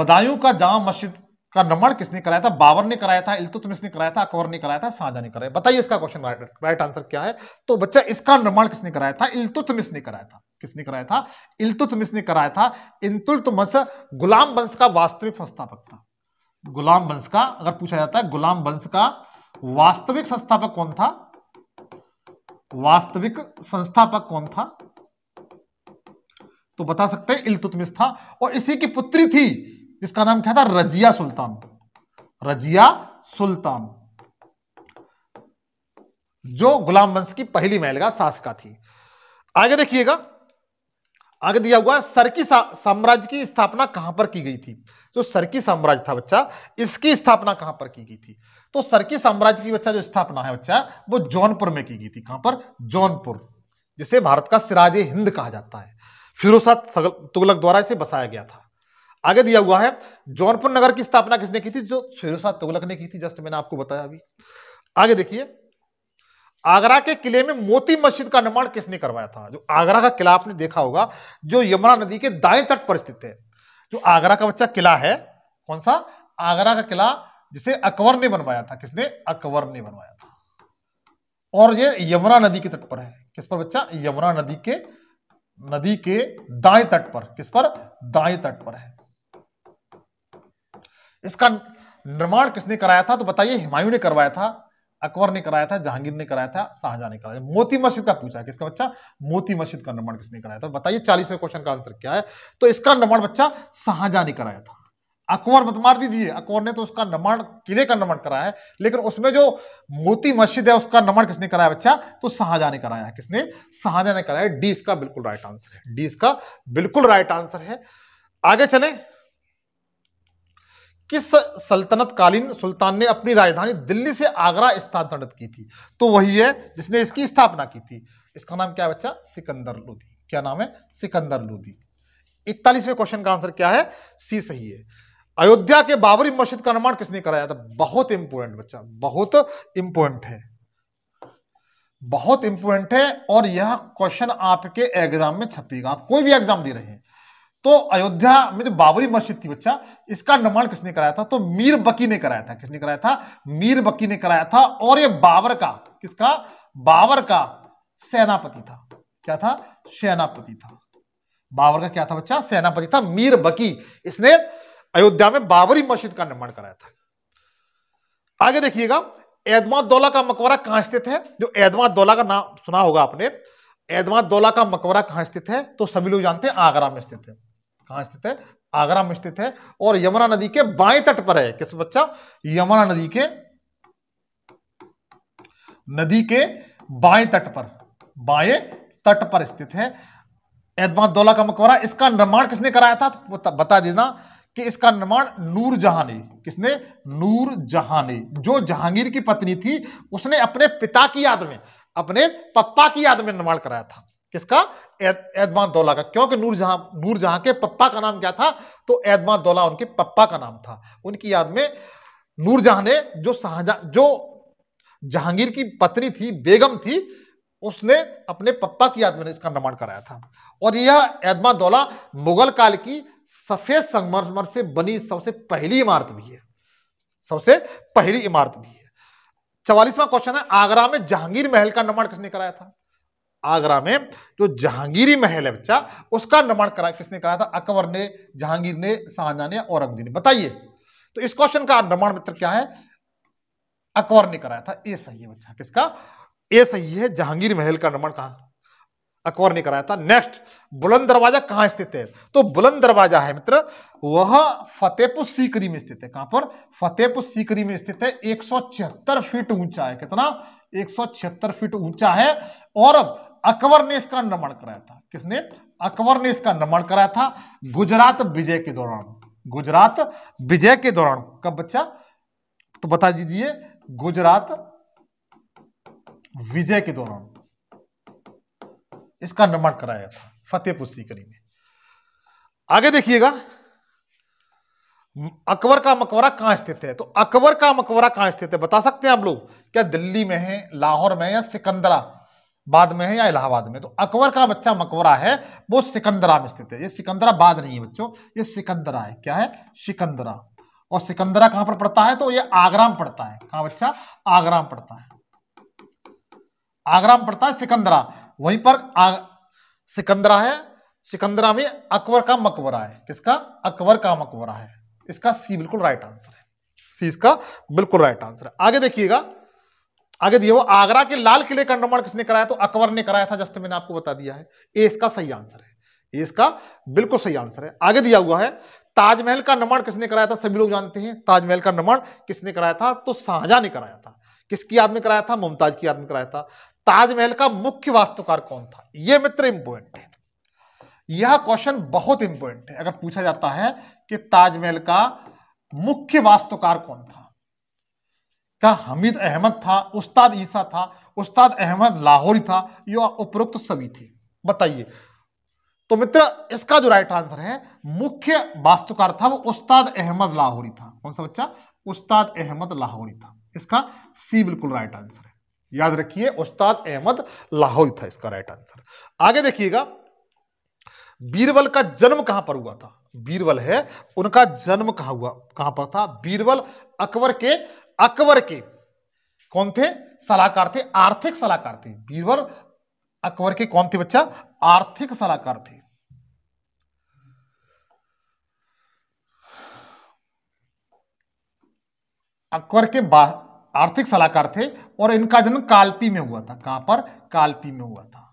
बदायूं का जामा मस्जिद का निर्माण किसने कराया था बाबर ने कराया था इलतुतमिश ने कराया था अकबर ने कराया था साझा ने कराया बताइए इसका क्वेश्चन राइट राइट आंसर क्या है तो बच्चा इसका निर्माण किसने कराया था इलतुतमिश ने कराया था किसने कराया था इलतुतमिश ने कराया था इलतुतमस गुलाम वंश का वास्तविक संस्थापक था गुलाम वंश का अगर पूछा जाता है गुलाम वंश का वास्तविक संस्थापक कौन था वास्तविक संस्थापक कौन था तो बता सकते हैं इलतुतमिश था और इसी की पुत्री थी जिसका नाम क्या था रजिया सुल्तान रजिया सुल्तान जो गुलाम वंश की पहली महिला शासिका थी आगे देखिएगा आगे दिया हुआ सरकी साम्राज्य की स्थापना कहां पर की गई थी जो तो सरकी साम्राज्य था बच्चा इसकी स्थापना कहां पर की गई थी तो सरकी साम्राज्य की बच्चा जो स्थापना है बच्चा वो जौनपुर में की गई थी कहां पर जौनपुर जिसे भारत का सिराज हिंद कहा जाता है फिरोसा तुगलक द्वारा इसे बसाया गया था आगे दिया हुआ है जौनपुर नगर की स्थापना किसने की थी जो फिरोजा तुगलक ने की थी जस्ट मैंने आपको बताया अभी आगे देखिए आगरा के किले में मोती मस्जिद का निर्माण किसने करवाया था जो आगरा का किला आपने देखा होगा जो यमुना नदी के दाएं तट पर स्थित है जो आगरा का बच्चा किला है कौन सा आगरा का किला जिसे अकबर ने बनवाया था किसने अकबर ने बनवाया था और ये यमुना नदी के तट पर है किस पर बच्चा यमुना नदी के नदी के दाएं तट पर किस पर दाएं तट पर है इसका निर्माण किसने कराया था तो बताइए हिमायू ने करवाया था अकबर ने कराया था जहांगीर ने कराया था शाहजहां ने कराया मोती मस्जिद का पूछा किसका बच्चा मोती मस्जिद का निर्माण किसने कराया था बताइए चालीसवें क्वेश्चन का आंसर क्या है तो इसका निर्माण बच्चा शाहजहां ने कराया था अकबर मत मार दीजिए अकबर ने तो उसका निर्माण किले का निर्माण कराया है लेकिन उसमें जो मोती मस्जिद है उसका निर्माण किसने कराया बच्चा तो शाहजहां ने कराया किसने शाहजहां ने कराया डी इसका बिल्कुल राइट आंसर है डी इसका बिल्कुल राइट आंसर है आगे चले किस सल्तनत कालीन सुल्तान ने अपनी राजधानी दिल्ली से आगरा स्थानांतरित की थी तो वही है जिसने इसकी स्थापना की थी इसका नाम क्या है बच्चा सिकंदर लोधी क्या नाम है सिकंदर लोधी इकतालीसवें क्वेश्चन का आंसर क्या है सी सही है अयोध्या के बाबरी मस्जिद का निर्माण किसने कराया था बहुत इंपोर्टेंट बच्चा बहुत इंपोर्टेंट है बहुत इंपोर्टेंट है और यह क्वेश्चन आपके एग्जाम में छपेगा आप कोई भी एग्जाम दे रहे हैं तो अयोध्या में जो बाबरी मस्जिद थी बच्चा इसका निर्माण किसने कराया था तो मीर बकी ने कराया था किसने कराया था मीर बकी ने कराया था और ये बाबर का किसका बाबर का सेनापति था क्या था सेनापति था बाबर का क्या था बच्चा सेनापति था मीर बकी इसने अयोध्या में बाबरी मस्जिद का निर्माण कराया था आगे देखिएगा दौला का मकबरा कहां स्थित है जो दौला का नाम सुना होगा आपने दौला का मकबरा कहां स्थित है तो सभी लोग जानते हैं आगरा में स्थित है कहाँ स्थित है आगरा में स्थित है और यमुना नदी के बाएं तट पर है किस बच्चा यमुना नदी के नदी के बाएं तट पर बाएं तट पर स्थित है दौला का मकबरा इसका निर्माण किसने कराया था तो बता देना कि इसका निर्माण नूर जहां ने किसने नूर जहां ने जो जहांगीर की पत्नी थी उसने अपने पिता की याद में अपने पप्पा की याद में निर्माण कराया था किसका एदमान दौला का क्योंकि नूरजहां नूरजहां के पप्पा का नाम क्या था तो एदमान दौला उनके पप्पा का नाम था उनकी याद में नूरजहां ने जो शाहजहां जो जहांगीर की पत्नी थी बेगम थी उसने अपने पप्पा की याद में इसका निर्माण कराया था और यह एदमा दौला मुगल काल की सफेद संगमरमर से बनी सबसे पहली इमारत भी है सबसे पहली इमारत भी है चवालीसवां क्वेश्चन है आगरा में जहांगीर महल का निर्माण किसने कराया था आगरा में जो जहांगीरी महल है बच्चा उसका निर्माण करा किसने कराया था अकबर ने जहांगीर ने शाहजहां ने औरंगजेब ने बताइए तो इस क्वेश्चन का निर्माण मित्र क्या है अकबर ने कराया था ये सही है बच्चा किसका ये सही है जहांगीर महल का निर्माण कहा अकबर ने कराया था नेक्स्ट बुलंद दरवाजा कहां स्थित है तो बुलंद दरवाजा है मित्र वह फतेहपुर सीकरी में स्थित है कहां पर फतेहपुर सीकरी में स्थित है एक फीट ऊंचा है कितना एक फीट ऊंचा है और अकबर ने इसका निर्माण कराया था किसने अकबर ने इसका निर्माण कराया था गुजरात विजय के दौरान गुजरात विजय के दौरान कब बच्चा तो बता दीजिए गुजरात विजय के दौरान इसका निर्माण कराया था फतेहपुर सीकरी में आगे देखिएगा अकबर का मकबरा कहां स्थित है तो अकबर का मकबरा कहां स्थित है बता सकते हैं आप लोग क्या दिल्ली में है लाहौर में या सिकंदरा बाद में है या इलाहाबाद में तो अकबर का बच्चा मकबरा है वो सिकंदरा में स्थित है ये बाद नहीं है बच्चों ये सिकंदरा है क्या है सिकंदरा और सिकंदरा कहां पर पड़ता है तो ये आगरा में पड़ता है कहा बच्चा आगरा में पड़ता है आगरा में पड़ता है सिकंदरा वहीं पर आ, सिकंदरा है सिकंदरा में अकबर का मकबरा है किसका अकबर का मकबरा है इसका सी बिल्कुल राइट आंसर है सी इसका बिल्कुल राइट आंसर है आगे देखिएगा आगे दिए वो आगरा के लाल किले का निर्माण किसने कराया तो अकबर ने कराया था जस्ट मैंने आपको बता दिया है ए इसका सही आंसर है ए इसका बिल्कुल सही आंसर है आगे दिया हुआ है ताजमहल का निर्माण किसने कराया था सभी लोग जानते हैं ताजमहल का निर्माण किसने कराया था तो शाहजहां ने कराया था किसकी याद में कराया था मुमताज की याद में कराया था ताजमहल का मुख्य वास्तुकार कौन था यह मित्र इंपोर्टेंट है यह क्वेश्चन बहुत इंपोर्टेंट है अगर पूछा जाता है कि ताजमहल का मुख्य वास्तुकार कौन था का हमीद अहमद था उस्ताद ईसा था उस्ताद अहमद लाहौरी था या उपरोक्त सभी थे बताइए तो मित्र इसका जो राइट आंसर है मुख्य वास्तुकार था वो उस्ताद अहमद लाहौरी था कौन सा बच्चा उस्ताद अहमद लाहौरी था इसका सी बिल्कुल राइट आंसर है याद रखिए उस्ताद अहमद लाहौरी था इसका राइट आंसर आगे देखिएगा बीरबल का जन्म कहां पर हुआ था बीरबल है उनका जन्म कहां हुआ कहां पर था बीरबल अकबर के अकबर के कौन थे सलाहकार थे आर्थिक सलाहकार थे बीरबल अकबर के कौन थे बच्चा आर्थिक सलाहकार थे अकबर के आर्थिक सलाहकार थे और इनका जन्म कालपी में हुआ था कहां पर कालपी में हुआ था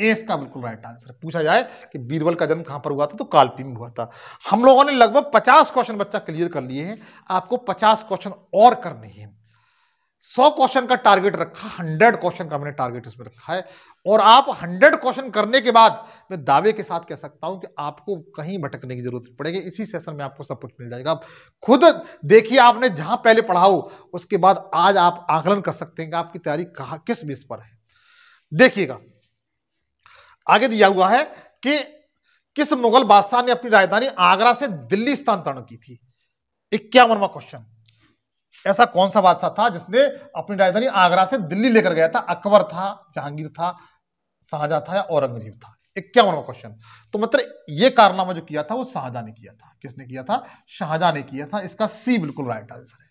ए इसका बिल्कुल राइट आंसर पूछा जाए कि बीरबल का जन्म कहां पर हुआ था तो कालपी में हुआ था हम लोगों ने लगभग 50 क्वेश्चन बच्चा क्लियर कर लिए हैं आपको 50 क्वेश्चन और करने हैं 100 क्वेश्चन का टारगेट रखा 100 क्वेश्चन का मैंने टारगेट इसमें रखा है और आप 100 क्वेश्चन करने के बाद मैं दावे के साथ कह सकता हूं कि आपको कहीं भटकने की जरूरत पड़ेगी इसी सेशन में आपको सब कुछ मिल जाएगा आप खुद देखिए आपने जहां पहले पढ़ाओ उसके बाद आज आप आकलन कर सकते हैं कि आपकी तैयारी कहा किस बीस पर है देखिएगा आगे दिया हुआ है कि किस मुगल बादशाह ने अपनी राजधानी आगरा से दिल्ली स्थानांतरण की थी इक्यावनवा क्वेश्चन ऐसा कौन सा बादशाह था जिसने अपनी राजधानी आगरा से दिल्ली लेकर गया था अकबर था जहांगीर था शाहजहा था या औरंगजेब था इक्यावनवा क्वेश्चन तो मतलब ये कारनामा जो किया था वो शाहजहा ने किया था किसने किया था शाहजहा ने किया था इसका सी बिल्कुल राइट आंसर है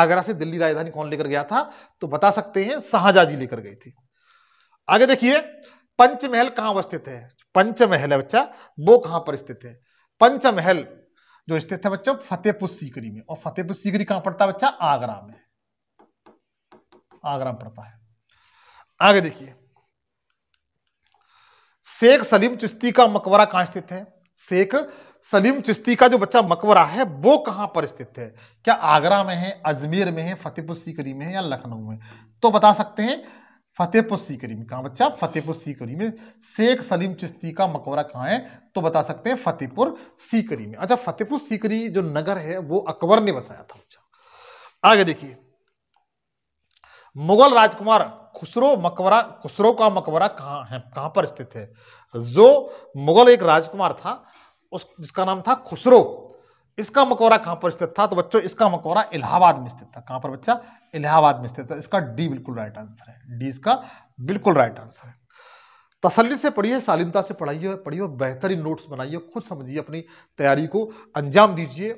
आगरा से दिल्ली राजधानी कौन लेकर गया था तो बता सकते हैं शाहजहा जी लेकर गए थे आगे देखिए पंचमहल कहाँ अवस्थित है पंचमहल है बच्चा वो कहाँ पर स्थित है पंचमहल जो स्थित है बच्चों फतेहपुर सीकरी में और फतेहपुर सीकरी कहां पड़ता है बच्चा आगरा में आगरा पड़ता है आगे देखिए शेख सलीम चिश्ती का मकबरा कहां स्थित है शेख सलीम चिश्ती का जो बच्चा मकबरा है वो कहां पर स्थित है क्या आगरा में है अजमेर में है फतेहपुर सीकरी में है या लखनऊ में तो बता सकते हैं फतेहपुर सीकरी में कहा बच्चा फतेहपुर सीकरी में शेख सलीम चिश्ती का मकबरा कहाँ है तो बता सकते हैं फतेहपुर सीकरी में अच्छा फतेहपुर सीकरी जो नगर है वो अकबर ने बसाया था बच्चा आगे देखिए मुगल राजकुमार खुसरो मकबरा खुसरो का मकबरा कहाँ है कहाँ पर स्थित है जो मुगल एक राजकुमार था उस जिसका नाम था खुसरो इसका मकबरा कहाँ पर स्थित था तो बच्चों इसका मकबरा इलाहाबाद में स्थित था कहाँ पर बच्चा इलाहाबाद में स्थित था इसका डी बिल्कुल राइट आंसर है डी इसका बिल्कुल राइट आंसर है तसल्ली से पढ़िए शालीनता से पढ़ाइए पढ़िए और बेहतरीन नोट्स बनाइए खुद समझिए अपनी तैयारी को अंजाम दीजिए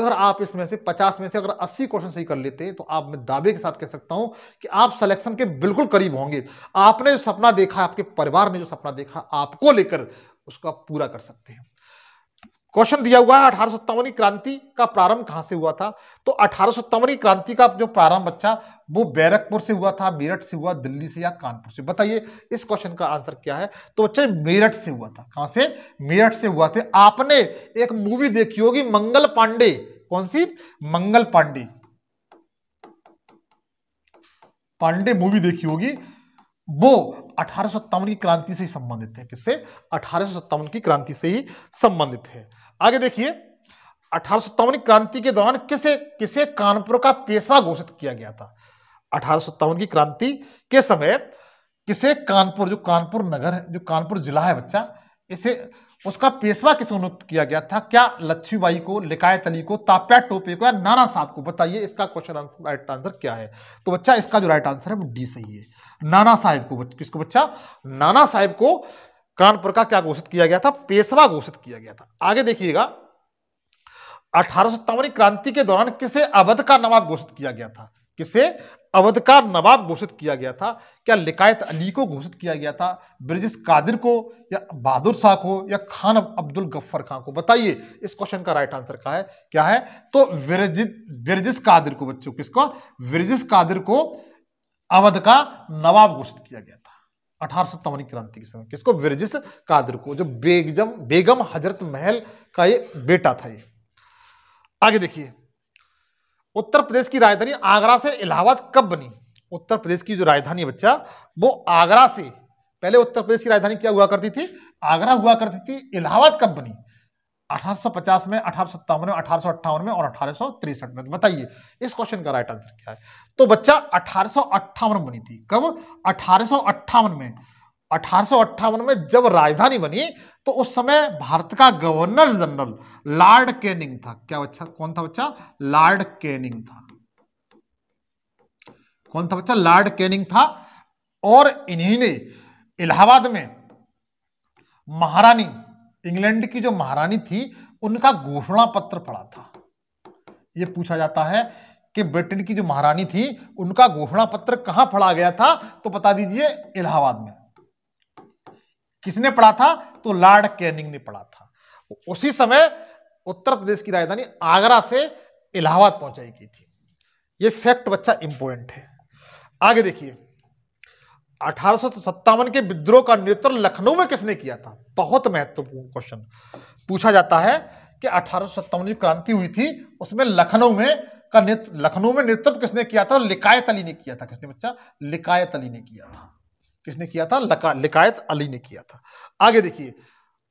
अगर आप इसमें से 50 में से अगर 80 क्वेश्चन सही कर लेते हैं तो आप मैं दावे के साथ कह सकता हूं कि आप सिलेक्शन के बिल्कुल करीब होंगे आपने जो सपना देखा आपके परिवार ने जो सपना देखा आपको लेकर उसका पूरा कर सकते हैं क्वेश्चन दिया हुआ है अठारह की क्रांति का प्रारंभ कहां से हुआ था तो अठारह की क्रांति का जो प्रारंभ अच्छा वो बैरकपुर से हुआ था मेरठ से हुआ दिल्ली से या कानपुर से बताइए इस क्वेश्चन का आंसर क्या है तो बच्चे मेरठ से हुआ था कहां से मेरठ से हुआ थे आपने एक मूवी देखी होगी मंगल पांडे कौन सी मंगल पांडे पांडे मूवी देखी होगी वो अठारह की क्रांति से ही संबंधित है किससे अठारह की क्रांति से ही संबंधित है आगे देखिए अठारह क्रांति के दौरान किसे किसे कानपुर का पेशवा घोषित किया गया था अठारह की क्रांति के समय किसे कानपुर जो कानपुर नगर है जो कानपुर जिला है बच्चा इसे उसका पेशवा किसे नियुक्त किया गया था क्या लक्ष्मीबाई को लिकायत अली को ताप्या टोपे को या नाना साहब को बताइए इसका क्वेश्चन आंसर राइट आंसर क्या है तो बच्चा इसका जो राइट आंसर है वो डी सही है नाना साहेब को किसको बच्चा नाना साहेब को कानपुर का क्या घोषित किया गया था पेशवा घोषित किया गया था आगे देखिएगा अठारह क्रांति के दौरान किसे अवध का नवाब घोषित किया गया था किसे अवध का नवाब घोषित किया गया था क्या लिकायत अली को घोषित किया गया था ब्रिजिस कादिर को या बहादुर शाह को या खान अब्दुल गफ्फर खान को बताइए इस क्वेश्चन का राइट आंसर क्या है क्या है तो ब्रिजिस कादिर को बच्चों किसको ब्रिजिस कादिर को अवध का नवाब घोषित किया गया था अठारह क्रांति के समय किसको विरजिस कादर को जो बेगम बेगम हजरत महल का ये बेटा था ये आगे देखिए उत्तर प्रदेश की राजधानी आगरा से इलाहाबाद कब बनी उत्तर प्रदेश की जो राजधानी बच्चा वो आगरा से पहले उत्तर प्रदेश की राजधानी क्या हुआ करती थी आगरा हुआ करती थी इलाहाबाद कब बनी 1850 में अठारह में अठारह में और अठारह में तो बताइए इस क्वेश्चन का राइट आंसर क्या है तो बच्चा अठारह बनी थी कब अठारह में अठारह में जब राजधानी बनी तो उस समय भारत का गवर्नर जनरल लॉर्ड केनिंग था क्या बच्चा कौन था बच्चा लॉर्ड केनिंग था कौन था बच्चा लॉर्ड केनिंग था और इन्हीं ने इलाहाबाद में महारानी इंग्लैंड की जो महारानी थी उनका घोषणा पत्र पड़ा था यह पूछा जाता है कि ब्रिटेन की जो महारानी थी उनका घोषणा पत्र कहां पढ़ा गया था तो बता दीजिए इलाहाबाद में किसने पढ़ा था तो लॉर्ड कैनिंग ने पढ़ा था उसी समय उत्तर प्रदेश की राजधानी आगरा से इलाहाबाद पहुंचाई गई थी यह फैक्ट बच्चा इंपोर्टेंट है आगे देखिए अठारह के विद्रोह का नेतृत्व लखनऊ में किसने किया था बहुत महत्वपूर्ण क्वेश्चन पूछा जाता है कि अठारह जो क्रांति हुई थी उसमें लखनऊ में का लखनऊ में नेतृत्व किसने किया था लिकायत अली ने किया था किसने बच्चा लिकायत अली ने किया था किसने किया था लिकायत अली ने किया था आगे देखिए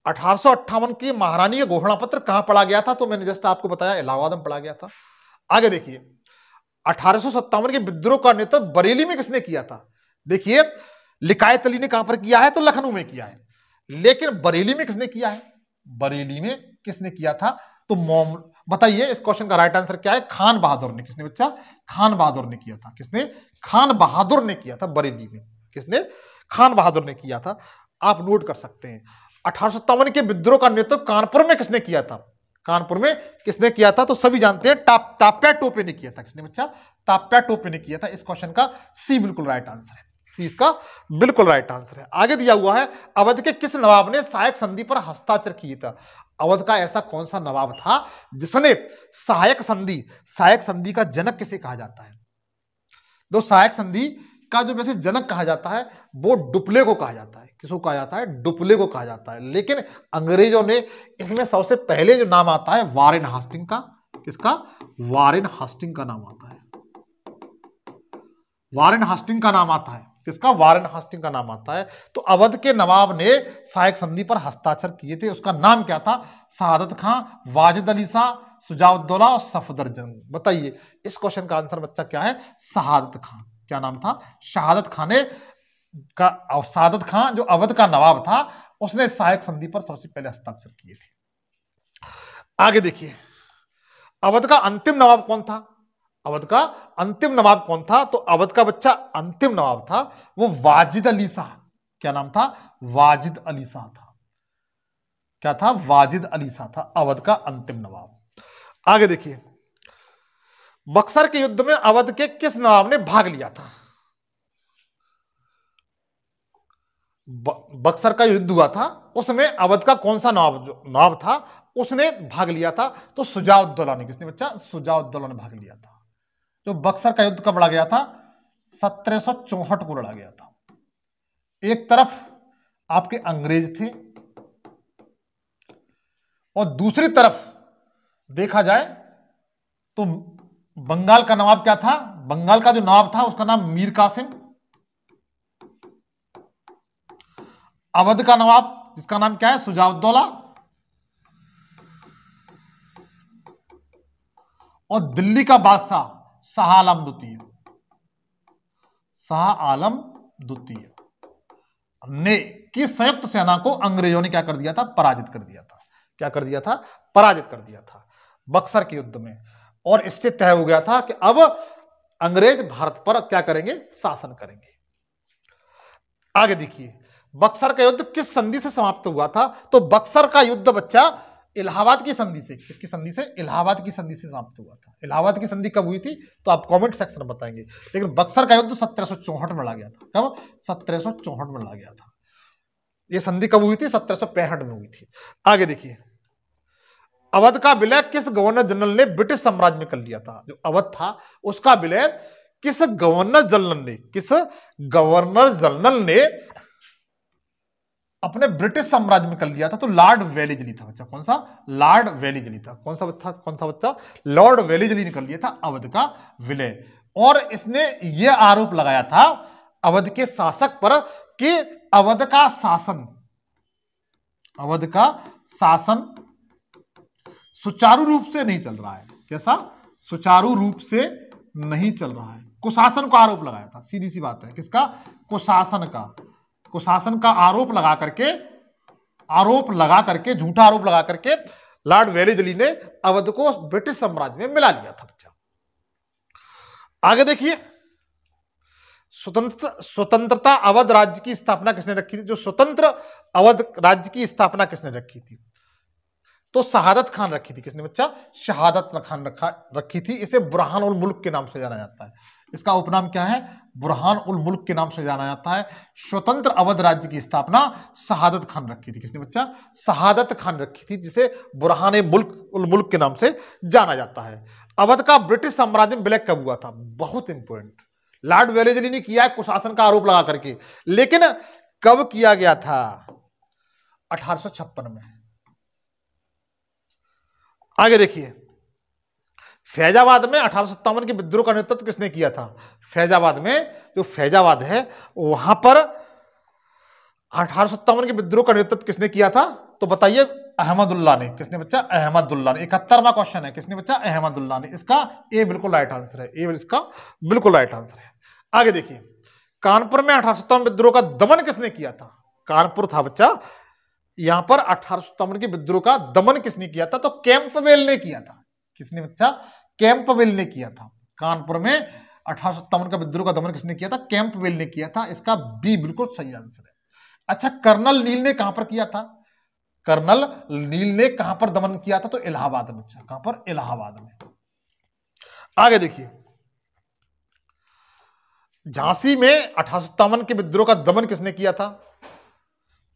अठारह की महारानी का घोषणा पत्र कहां पढ़ा गया था तो मैंने जस्ट आपको बताया इलाहाबाद में पढ़ा गया था आगे देखिए अठारह के विद्रोह का नेतृत्व बरेली में किसने किया था देखिए लिकायत अली ने कहां पर किया है तो लखनऊ में किया है लेकिन बरेली में किसने किया है बरेली में किसने किया था तो मोम बताइए इस क्वेश्चन का राइट आंसर क्या है खान बहादुर ने किसने बच्चा खान बहादुर ने किया था किसने खान बहादुर ने किया था बरेली में किसने खान बहादुर ने किया था आप नोट कर सकते हैं अठारह के विद्रोह का नेतृत्व कानपुर में किसने किया था कानपुर में किसने किया था तो सभी जानते हैं टाप टोपे ने किया था किसने बच्चा टोपे ने किया था इस क्वेश्चन का सी बिल्कुल राइट आंसर है सी इसका बिल्कुल राइट आंसर है आगे दिया हुआ है अवध के किस नवाब ने सहायक संधि पर हस्ताक्षर किया था अवध का ऐसा कौन सा नवाब था जिसने सहायक संधि सहायक संधि का जनक किसे कहा जाता है दो तो सहायक संधि का जो वैसे जनक कहा जाता है वो डुपले को कहा जाता है किसको कहा जाता है डुपले को कहा जाता है लेकिन अंग्रेजों ने इसमें सबसे पहले जो नाम आता है वारेन हास्टिंग का किसका वारेन हास्टिंग का नाम आता है वारेन हास्टिंग का नाम आता है इसका वारन हास्टिंग का नाम आता है तो अवध के नवाब ने सहायक संधि पर हस्ताक्षर किए थे उसका नाम क्या था शहादत खां वाजिद अली शाह सुजाउद्दौला और सफदर जंग बताइए इस क्वेश्चन का आंसर बच्चा क्या है शहादत खां क्या नाम था शहादत खां ने का शहादत खां जो अवध का नवाब था उसने सहायक संधि पर सबसे पहले हस्ताक्षर किए थे आगे देखिए अवध का अंतिम नवाब कौन था अवध का अंतिम नवाब कौन था तो अवध का बच्चा अंतिम नवाब था वो वाजिद अली शाह क्या नाम था वाजिद अली शाह था क्या था वाजिद अली शाह था अवध का अंतिम नवाब आगे देखिए बक्सर के युद्ध में अवध के किस नवाब ने भाग लिया था बक्सर का युद्ध हुआ था उसमें अवध का कौन सा नवाब नवाब था उसने भाग लिया था तो सुजाउद्दौला ने किसने बच्चा सुजाउद्दौला ने भाग लिया था जो बक्सर का युद्ध कब लड़ा गया था सत्रह को लड़ा गया था एक तरफ आपके अंग्रेज थे और दूसरी तरफ देखा जाए तो बंगाल का नवाब क्या था बंगाल का जो नवाब था उसका नाम मीर कासिम अवध का नवाब जिसका नाम क्या है सुजाउद्दौला और दिल्ली का बादशाह शाह आलम द्वितीय शाह आलम द्वितीय ने की संयुक्त सेना को अंग्रेजों ने क्या कर दिया था पराजित कर दिया था क्या कर दिया था पराजित कर दिया था बक्सर के युद्ध में और इससे तय हो गया था कि अब अंग्रेज भारत पर क्या करेंगे शासन करेंगे आगे देखिए बक्सर का युद्ध किस संधि से समाप्त हुआ था तो बक्सर का युद्ध बच्चा इलाहाबाद की संधि से इसकी संधि से इलाहाबाद की संधि से समाप्त हुआ था इलाहाबाद की संधि कब हुई थी तो आप कमेंट सेक्शन में बताएंगे लेकिन बक्सर का युद्ध सत्रह में लड़ा गया था कब सत्रह में लड़ा गया था ये संधि कब हुई थी सत्रह में हुई थी आगे देखिए अवध का विलय किस गवर्नर जनरल ने ब्रिटिश साम्राज्य में कर लिया था जो अवध था उसका विलय किस गवर्नर जनरल ने किस गवर्नर जनरल ने अपने ब्रिटिश साम्राज्य में कर लिया था तो लॉर्ड वेलेजली था बच्चा कौन सा लॉर्ड वेलेजली था कौन सा बच्चा कौन सा बच्चा लॉर्ड वैलीजली ने कर लिया था अवध का विलय और इसने यह आरोप लगाया था अवध के शासक पर कि अवध का शासन अवध का शासन सुचारू रूप से नहीं चल रहा है कैसा सुचारू रूप से नहीं चल रहा है कुशासन का आरोप लगाया था सीधी सी बात है किसका कुशासन का कुशासन का आरोप लगा करके आरोप लगा करके झूठा आरोप लगा करके लॉर्ड वेलिजली ने अवध को ब्रिटिश साम्राज्य में मिला लिया था बच्चा आगे देखिए स्वतंत्र स्वतंत्रता अवध राज्य की स्थापना किसने रखी थी जो स्वतंत्र अवध राज्य की स्थापना किसने रखी थी तो शहादत खान रखी थी किसने बच्चा शहादत खान रखा रखी थी इसे बुरहान उल मुल्क के नाम से जाना जाता है इसका उपनाम क्या है बुरहान उल मुल्क के नाम से जाना जाता है स्वतंत्र अवध राज्य की स्थापना शहादत खान रखी थी किसने बच्चा शहादत खान रखी थी जिसे बुरहान मुल्क उल मुल्क के नाम से जाना जाता है अवध का ब्रिटिश साम्राज्य में ब्लैक कब हुआ था बहुत इंपॉर्टेंट लॉर्ड वेलेजली ने किया है कुशासन का आरोप लगा करके लेकिन कब किया गया था अठारह में आगे देखिए फैजाबाद में अठारह के विद्रोह का नेतृत्व किसने किया था फैजाबाद में जो फैजाबाद है वहां पर अठारह के विद्रोह का नेतृत्व किसने किया था तो बताइए अहमदुल्ला ने किसने बच्चा अहमदुल्ला ने इकहत्तरवा क्वेश्चन है किसने बच्चा अहमदुल्ला ने इसका ए बिल्कुल राइट आंसर है ए इसका बिल्कुल राइट आंसर है आगे देखिए कानपुर में अठारह विद्रोह का दमन किसने किया था कानपुर था बच्चा यहां पर अठारह के विद्रोह का दमन किसने किया था तो कैंपवेल ने किया था किसने बच्चा कैंपवेल ने किया था कानपुर में अठारह का विद्रोह का दमन किसने किया था कैंपवेल ने किया था इसका बी बिल्कुल सही आंसर है अच्छा कर्नल नील ने कहां पर किया था कर्नल नील ने कहां पर दमन किया था तो इलाहाबाद में अच्छा कहां पर इलाहाबाद में आगे देखिए झांसी में अठारह के विद्रोह का दमन किसने किया था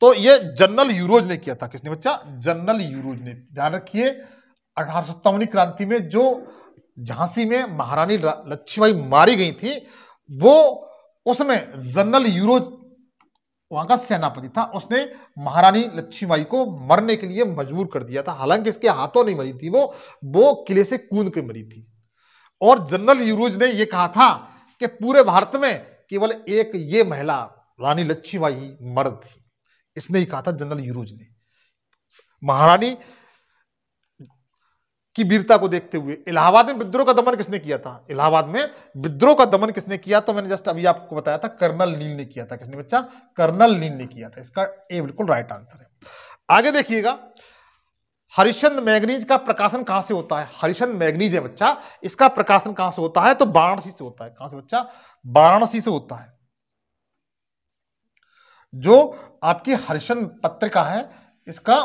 तो ये जनरल यूरोज ने किया था किसने बच्चा जनरल यूरोज ने ध्यान रखिए अठारह क्रांति में जो झांसी में महारानी लक्ष्मीबाई मारी गई थी वो उसमें जनरल यूरोज वहां का सेनापति था उसने महारानी लक्ष्मीबाई को मरने के लिए मजबूर कर दिया था हालांकि इसके हाथों नहीं मरी थी वो वो किले से कूद के मरी थी और जनरल यूरोज ने यह कहा था कि पूरे भारत में केवल एक ये महिला रानी लक्ष्मीबाई मर्द थी इसने ही कहा था जनरल यूरोज ने महारानी की वीरता को देखते हुए इलाहाबाद में विद्रोह का दमन किसने किया था इलाहाबाद में विद्रोह का दमन किसने किया तो मैंने जस्ट अभी आपको बताया था कर्नल नील ने किया था किसने बच्चा कर्नल नील ने किया था इसका ए बिल्कुल राइट आंसर है आगे देखिएगा हरिश्चंद मैगनीज का प्रकाशन कहां से होता है हरिश्चंद मैगनीज है बच्चा इसका प्रकाशन कहां से होता है तो वाराणसी से होता है कहां से बच्चा वाराणसी से होता है जो आपकी हरिश्चंद पत्रिका है इसका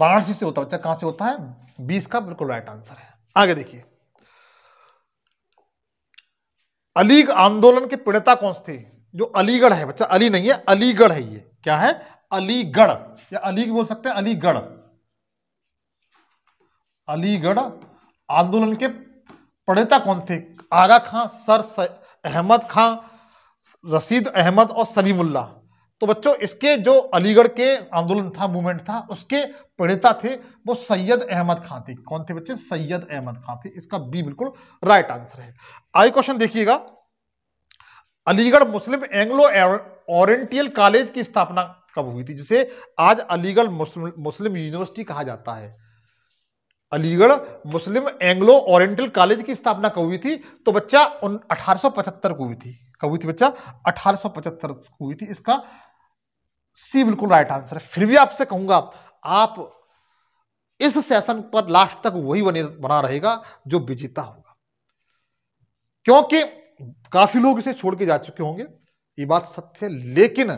वाराणसी से होता है बच्चा कहां से होता है बीस का बिल्कुल राइट आंसर है आगे देखिए अलीग आंदोलन के पीड़िता कौन थे जो अलीगढ़ है बच्चा अली नहीं है अलीगढ़ है ये क्या है अलीगढ़ या अली बोल सकते हैं अलीगढ़ अलीगढ़ आंदोलन के पड़ेता कौन थे आगा खां सर अहमद खां रसीद अहमद और सलीमुल्ला तो बच्चों इसके जो अलीगढ़ के आंदोलन था मूवमेंट था उसके प्रणेता थे वो सैयद अहमद खान थे कौन थे बच्चे सैयद अहमद खां थे इसका बी बिल्कुल राइट आंसर है आई क्वेश्चन देखिएगा Aligarh Muslim Anglo Oriental College की स्थापना कब हुई थी जिसे आज अलीगढ़ मुस्लिम मुस्लिम यूनिवर्सिटी कहा जाता है Aligarh Muslim Anglo Oriental College की स्थापना कब हुई थी तो बच्चा अठारह को हुई थी कब हुई थी बच्चा अठारह को हुई थी इसका सी बिल्कुल राइट आंसर है फिर भी आपसे कहूंगा आप इस सेशन पर लास्ट तक वही बने बना रहेगा जो विजेता होगा क्योंकि काफी लोग इसे छोड़ के जा चुके होंगे ये बात सत्य है लेकिन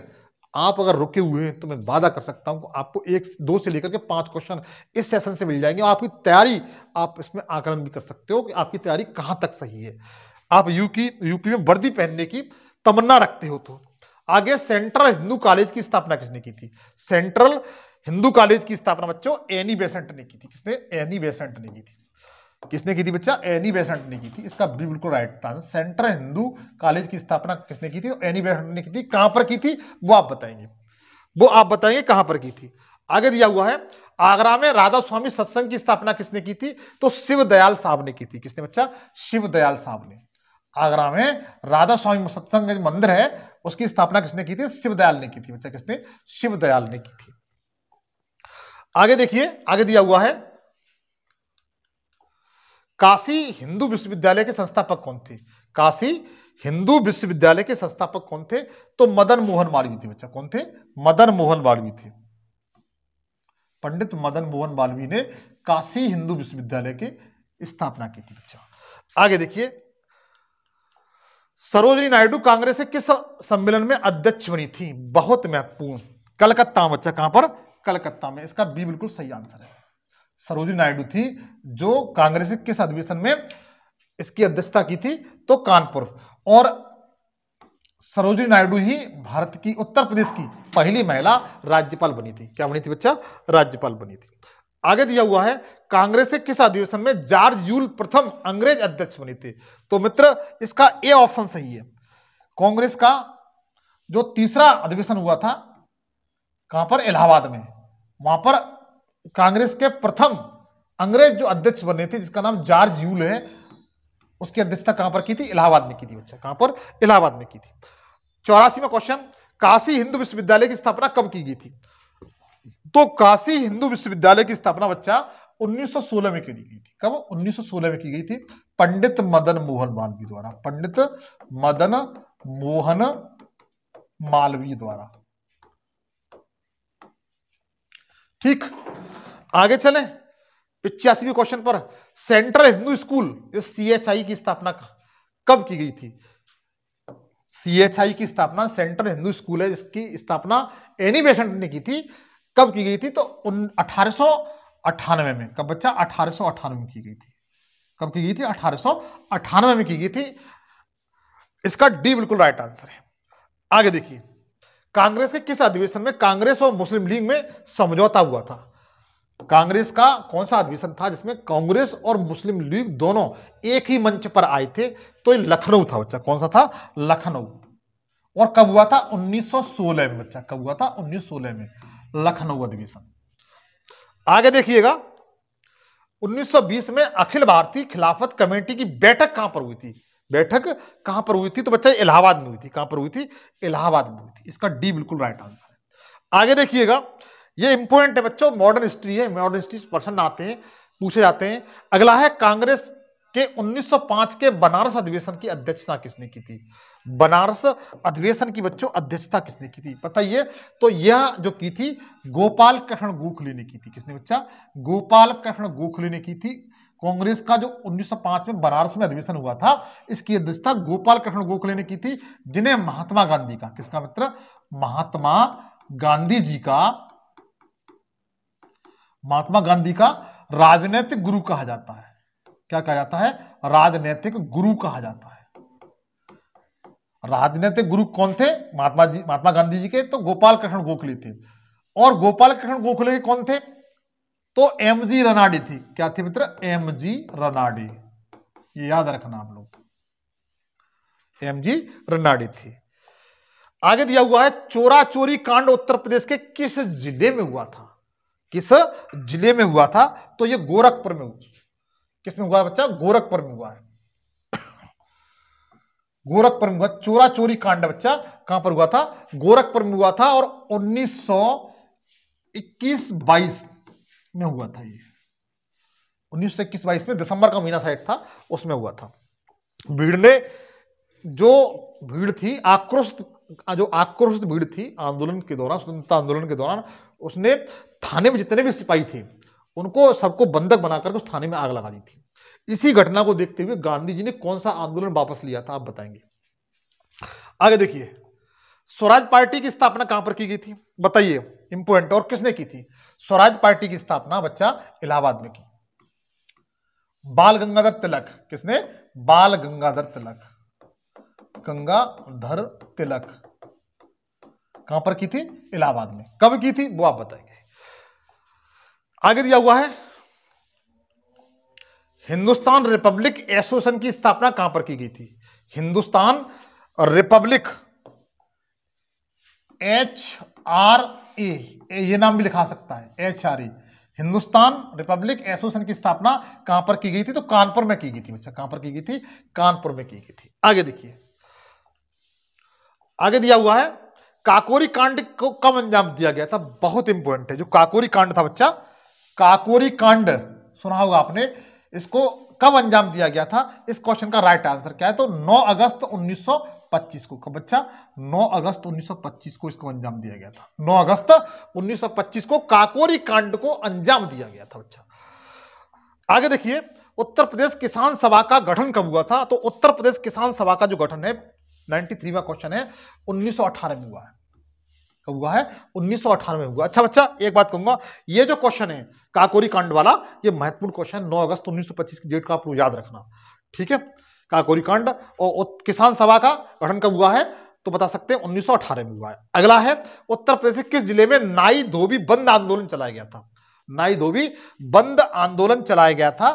आप अगर रुके हुए हैं तो मैं वादा कर सकता हूं आपको एक दो से लेकर के पांच क्वेश्चन इस सेशन से मिल जाएंगे आपकी तैयारी आप इसमें आकलन भी कर सकते हो कि आपकी तैयारी कहां तक सही है आप यू की यूपी में वर्दी पहनने की तमन्ना रखते हो तो आगे सेंट्रल हिंदू कॉलेज की स्थापना किसने की थी सेंट्रल हिंदू कॉलेज की स्थापना बच्चों एनी बेसेंट ने की थी किसने एनी बेसेंट ने की थी किसने की थी बच्चा एनी बेसेंट ने की थी इसका भी बिल्कुल right answer Central Hindu College की स्थापना किसने की थी एनी बेसेंट ने की थी कहां पर की थी वो आप बताएंगे वो आप बताएंगे कहां पर की थी आगे दिया हुआ है आगरा में राधा स्वामी सत्संग की स्थापना किसने की थी तो शिव दयाल साहब ने की थी किसने बच्चा शिव दयाल साहब ने आगरा में राधा स्वामी सत्संग मंदिर है उसकी स्थापना किसने की थी शिवदयाल ने की थी बच्चा किसने शिवदयाल ने की थी आगे देखिए आगे दिया हुआ है काशी हिंदू विश्वविद्यालय के संस्थापक कौन थे काशी हिंदू विश्वविद्यालय के संस्थापक कौन थे तो मदन मोहन मालवीय थे बच्चा कौन थे मदन मोहन मालवीय थे पंडित मदन मोहन मालवीय ने काशी हिंदू विश्वविद्यालय की स्थापना की थी बच्चा आगे देखिए सरोजनी नायडू कांग्रेस के किस सम्मेलन में अध्यक्ष बनी थी बहुत महत्वपूर्ण कलकत्ता बच्चा कहां पर कलकत्ता में इसका बी बिल्कुल सही आंसर है सरोजनी नायडू थी जो कांग्रेस के किस अधिवेशन में इसकी अध्यक्षता की थी तो कानपुर और सरोजनी नायडू ही भारत की उत्तर प्रदेश की पहली महिला राज्यपाल बनी थी क्या बनी थी बच्चा राज्यपाल बनी थी आगे दिया हुआ है कांग्रेस के किस अधिवेशन में जॉर्ज यूल प्रथम अंग्रेज अध्यक्ष बने थे तो मित्र इसका ए ऑप्शन सही है कांग्रेस का जो तीसरा अधिवेशन हुआ था कहां पर इलाहाबाद में वहां पर कांग्रेस के प्रथम अंग्रेज जो अध्यक्ष बने थे जिसका नाम जॉर्ज यूल है उसकी अध्यक्षता कहां पर की थी इलाहाबाद में की थी बच्चा कहां पर इलाहाबाद में की थी चौरासी में क्वेश्चन काशी हिंदू विश्वविद्यालय की स्थापना कब की गई थी तो काशी हिंदू विश्वविद्यालय की स्थापना बच्चा 1916 में की गई थी कब 1916 में की गई थी पंडित मदन मोहन मालवीय द्वारा पंडित मदन मोहन मालवीय द्वारा ठीक आगे चले पिचासीवी क्वेश्चन पर Central Hindu School C H I की स्थापना कब की गई थी सी एच आई की स्थापना सेंट्रल हिंदू स्कूल है जिसकी स्थापना एनी बेसेंट ने की थी कब की गई थी तो अठारह में कब बच्चा अठारह में की गई थी कब की गई थी अठारह में की गई थी इसका डी बिल्कुल राइट आंसर है आगे देखिए कांग्रेस के किस अधिवेशन में कांग्रेस और मुस्लिम लीग में समझौता हुआ था कांग्रेस का कौन सा अधिवेशन था जिसमें कांग्रेस और मुस्लिम लीग दोनों एक ही मंच पर आए थे तो ये लखनऊ था बच्चा कौन सा था लखनऊ और कब हुआ था 1916 में बच्चा कब हुआ था 1916 में लखनऊ अधिवेशन आगे देखिएगा 1920 में अखिल भारतीय खिलाफत कमेटी की बैठक कहां पर हुई थी बैठक कहां पर हुई थी तो बच्चा इलाहाबाद में हुई थी कहां पर हुई थी इलाहाबाद में हुई थी इसका डी बिल्कुल राइट आंसर है आगे देखिएगा ये इंपोर्टेंट है बच्चों मॉडर्न हिस्ट्री है मॉडर्न हिस्ट्री प्रश्न आते हैं पूछे जाते हैं अगला है कांग्रेस के 1905 के बनारस अधिवेशन की अध्यक्षता किसने की थी बनारस अधिवेशन की बच्चों अध्यक्षता किसने की थी बताइए तो यह जो की थी गोपाल कृष्ण गोखले ने की थी किसने बच्चा गोपाल कृष्ण गोखले ने की थी कांग्रेस का जो 1905 में बनारस में अधिवेशन हुआ था इसकी अध्यक्षता गोपाल कृष्ण गोखले ने की थी जिन्हें महात्मा गांधी का किसका मित्र महात्मा गांधी जी का महात्मा गांधी का राजनीतिक गुरु कहा जाता है क्या कहा जाता है राजनीतिक गुरु कहा जाता है राजनीतिक गुरु कौन थे महात्मा जी महात्मा गांधी जी के तो गोपाल कृष्ण गोखले थे और गोपाल कृष्ण गोखले कौन थे तो एम जी रनाडे थी क्या थे मित्र एम जी रनाडे ये याद रखना आप लोग एम जी रनाडे थी आगे दिया हुआ है चोरा चोरी कांड उत्तर प्रदेश के किस जिले में हुआ था किस जिले में हुआ था तो ये गोरखपुर में हुआ किस में हुआ बच्चा गोरखपुर में हुआ है गोरखपुर में हुआ चोरा चोरी कांड बच्चा कहां पर हुआ था गोरखपुर में हुआ था और 1921 सौ में हुआ था ये 1921-22 में दिसंबर का महीना साइड था उसमें हुआ था भीड़ ने जो भीड़ थी आक्रोशित जो आक्रोशित भीड़ थी आंदोलन के दौरान स्वतंत्रता आंदोलन के दौरान उसने थाने में जितने भी सिपाही थे उनको सबको बंधक बनाकर उस थाने में आग लगा दी थी इसी घटना को देखते हुए गांधी जी ने कौन सा आंदोलन वापस लिया था आप बताएंगे आगे देखिए स्वराज पार्टी की स्थापना कहां पर की गई थी बताइए इंपोर्टेंट और किसने की थी स्वराज पार्टी की स्थापना बच्चा इलाहाबाद में की बाल गंगाधर तिलक किसने बाल गंगाधर तिलक गंगाधर तिलक कहां पर की थी इलाहाबाद में कब की थी वो आप बताएंगे आगे दिया हुआ है हिंदुस्तान रिपब्लिक एसोसिएशन की स्थापना कहां पर की गई थी Hindustan Republic H R A ये नाम भी लिखा सकता है H R A Hindustan Republic Association की स्थापना कहां पर की गई थी तो कानपुर में की गई थी बच्चा कहां पर की गई थी कानपुर में की गई थी आगे देखिए आगे दिया हुआ है काकोरी कांड को कब अंजाम दिया गया था बहुत इंपॉर्टेंट है जो काकोरी कांड था बच्चा काकोरी कांड सुना होगा आपने इसको कब अंजाम दिया गया था इस क्वेश्चन का राइट आंसर क्या है तो 9 अगस्त 1925 को कब बच्चा 9 अगस्त 1925 को इसको अंजाम दिया गया था 9 अगस्त 1925 को काकोरी कांड को अंजाम दिया गया था बच्चा आगे देखिए उत्तर प्रदेश किसान सभा का गठन कब हुआ था तो उत्तर प्रदेश किसान सभा का जो गठन है नाइनटी थ्रीवा क्वेश्चन है उन्नीस में हुआ है कब हुआ है उन्नीस में हुआ अच्छा बच्चा एक बात कहूंगा ये जो क्वेश्चन है काकोरी कांड वाला ये महत्वपूर्ण क्वेश्चन नौ अगस्त 1925 की डेट का आप याद रखना ठीक है काकोरी कांड और किसान सभा का गठन कब हुआ है तो बता सकते हैं 1918 में हुआ है अगला है उत्तर प्रदेश के किस जिले में नाई धोबी बंद आंदोलन चलाया गया था नाई धोबी बंद आंदोलन चलाया गया था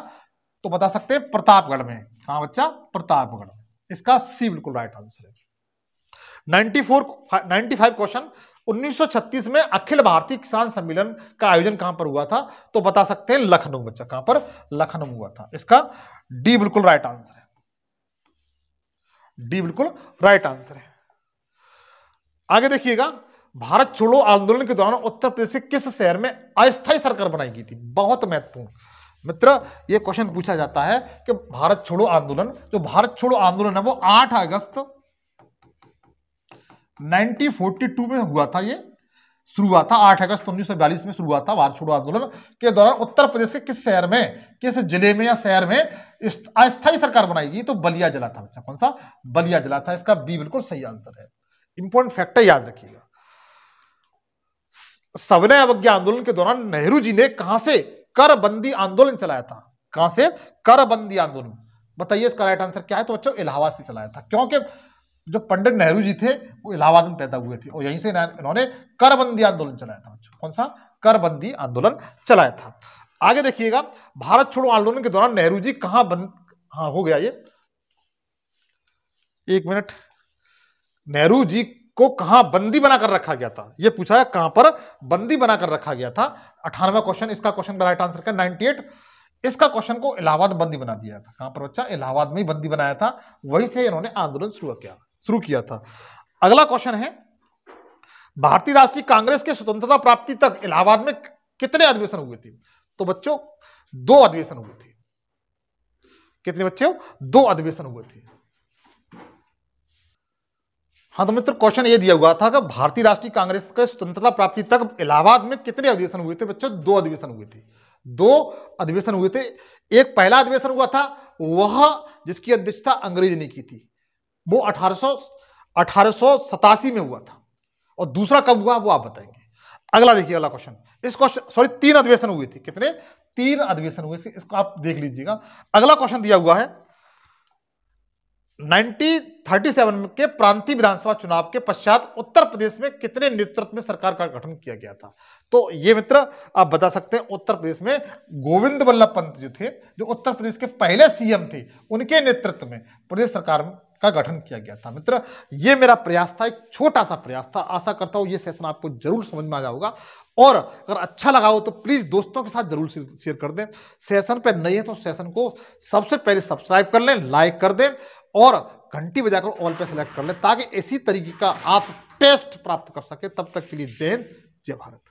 तो बता सकते हैं प्रतापगढ़ में हाँ बच्चा प्रतापगढ़ इसका सी बिल्कुल राइट आंसर है 94 95 क्वेश्चन 1936 में अखिल भारतीय किसान सम्मेलन का आयोजन कहां पर हुआ था तो बता सकते हैं लखनऊ बच्चा कहां पर लखनऊ हुआ था इसका डी बिल्कुल राइट आंसर है डी बिल्कुल राइट आंसर है आगे देखिएगा भारत छोड़ो आंदोलन के दौरान उत्तर प्रदेश के किस शहर में अस्थायी सरकार बनाई गई थी बहुत महत्वपूर्ण मित्र यह क्वेश्चन पूछा जाता है कि भारत छोड़ो आंदोलन जो भारत छोड़ो आंदोलन है वो 8 अगस्त 1942 में हुआ था ये शुरू हुआ था 8 अगस्त उन्नीस में शुरू हुआ था भारत छोड़ो आंदोलन के दौरान उत्तर प्रदेश के किस शहर में किस जिले में या शहर में अस्थायी सरकार बनाई गई तो बलिया जिला था बच्चा कौन सा बलिया जिला था इसका बी बिल्कुल सही आंसर है इंपॉर्टेंट फैक्ट है याद रखिएगा सविनय अवज्ञा आंदोलन के दौरान नेहरू जी ने कहा से कर बंदी आंदोलन चलाया था कहां से कर बंदी आंदोलन बताइए इसका राइट आंसर क्या है तो बच्चों इलाहाबाद से चलाया था क्योंकि जो पंडित नेहरू जी थे वो इलाहाबाद में पैदा हुए थे और यहीं से इन्होंने करबंदी आंदोलन चलाया था कौन सा करबंदी आंदोलन चलाया था आगे देखिएगा भारत छोड़ो आंदोलन के दौरान नेहरू जी कहां बन हाँ हो गया ये एक मिनट नेहरू जी को कहां बंदी बनाकर रखा गया था यह पूछा है कहां पर बंदी बनाकर रखा गया था अठानवा क्वेश्चन इसका क्वेश्चन का राइट आंसर नाइनटी एट इसका क्वेश्चन को इलाहाबाद बंदी बना दिया था कहां पर बच्चा इलाहाबाद में ही बंदी बनाया था वहीं से इन्होंने आंदोलन शुरू किया शुरू किया था अगला क्वेश्चन है भारतीय राष्ट्रीय कांग्रेस के स्वतंत्रता प्राप्ति तक इलाहाबाद में कितने अधिवेशन हुए थे तो बच्चों दो अधिवेशन हुए थे कितने बच्चे दो अधिवेशन हुए थे हाँ तो मित्र क्वेश्चन ये दिया हुआ था कि भारतीय राष्ट्रीय कांग्रेस के स्वतंत्रता प्राप्ति तक इलाहाबाद में कितने अधिवेशन हुए थे बच्चों दो अधिवेशन हुए थे दो अधिवेशन हुए थे एक पहला अधिवेशन हुआ था वह जिसकी अध्यक्षता अंग्रेज ने की थी वो अठारह सौ में हुआ था और दूसरा कब हुआ वो आप बताएंगे अगला देखिए अगला क्वेश्चन इस क्वेश्चन सॉरी तीन अधिवेशन हुए थे कितने तीन अधिवेशन हुए थे इसको आप देख लीजिएगा अगला क्वेश्चन दिया हुआ है 1937 के प्रांतीय विधानसभा चुनाव के पश्चात उत्तर प्रदेश में कितने नेतृत्व में सरकार का गठन किया गया था तो ये मित्र आप बता सकते हैं उत्तर प्रदेश में गोविंद वल्लभ पंत जो थे जो उत्तर प्रदेश के पहले सीएम थे उनके नेतृत्व में प्रदेश सरकार का गठन किया गया था मित्र ये मेरा प्रयास था एक छोटा सा प्रयास था आशा करता हूँ ये सेशन आपको जरूर समझ में आ जाओगा और अगर अच्छा लगा हो तो प्लीज़ दोस्तों के साथ जरूर शेयर कर दें सेशन पर नहीं है तो सेशन को सबसे पहले सब्सक्राइब कर लें लाइक कर दें और घंटी बजाकर ऑल पे सेलेक्ट कर ले ताकि इसी तरीके का आप टेस्ट प्राप्त कर सके तब तक के लिए जय हिंद जय भारत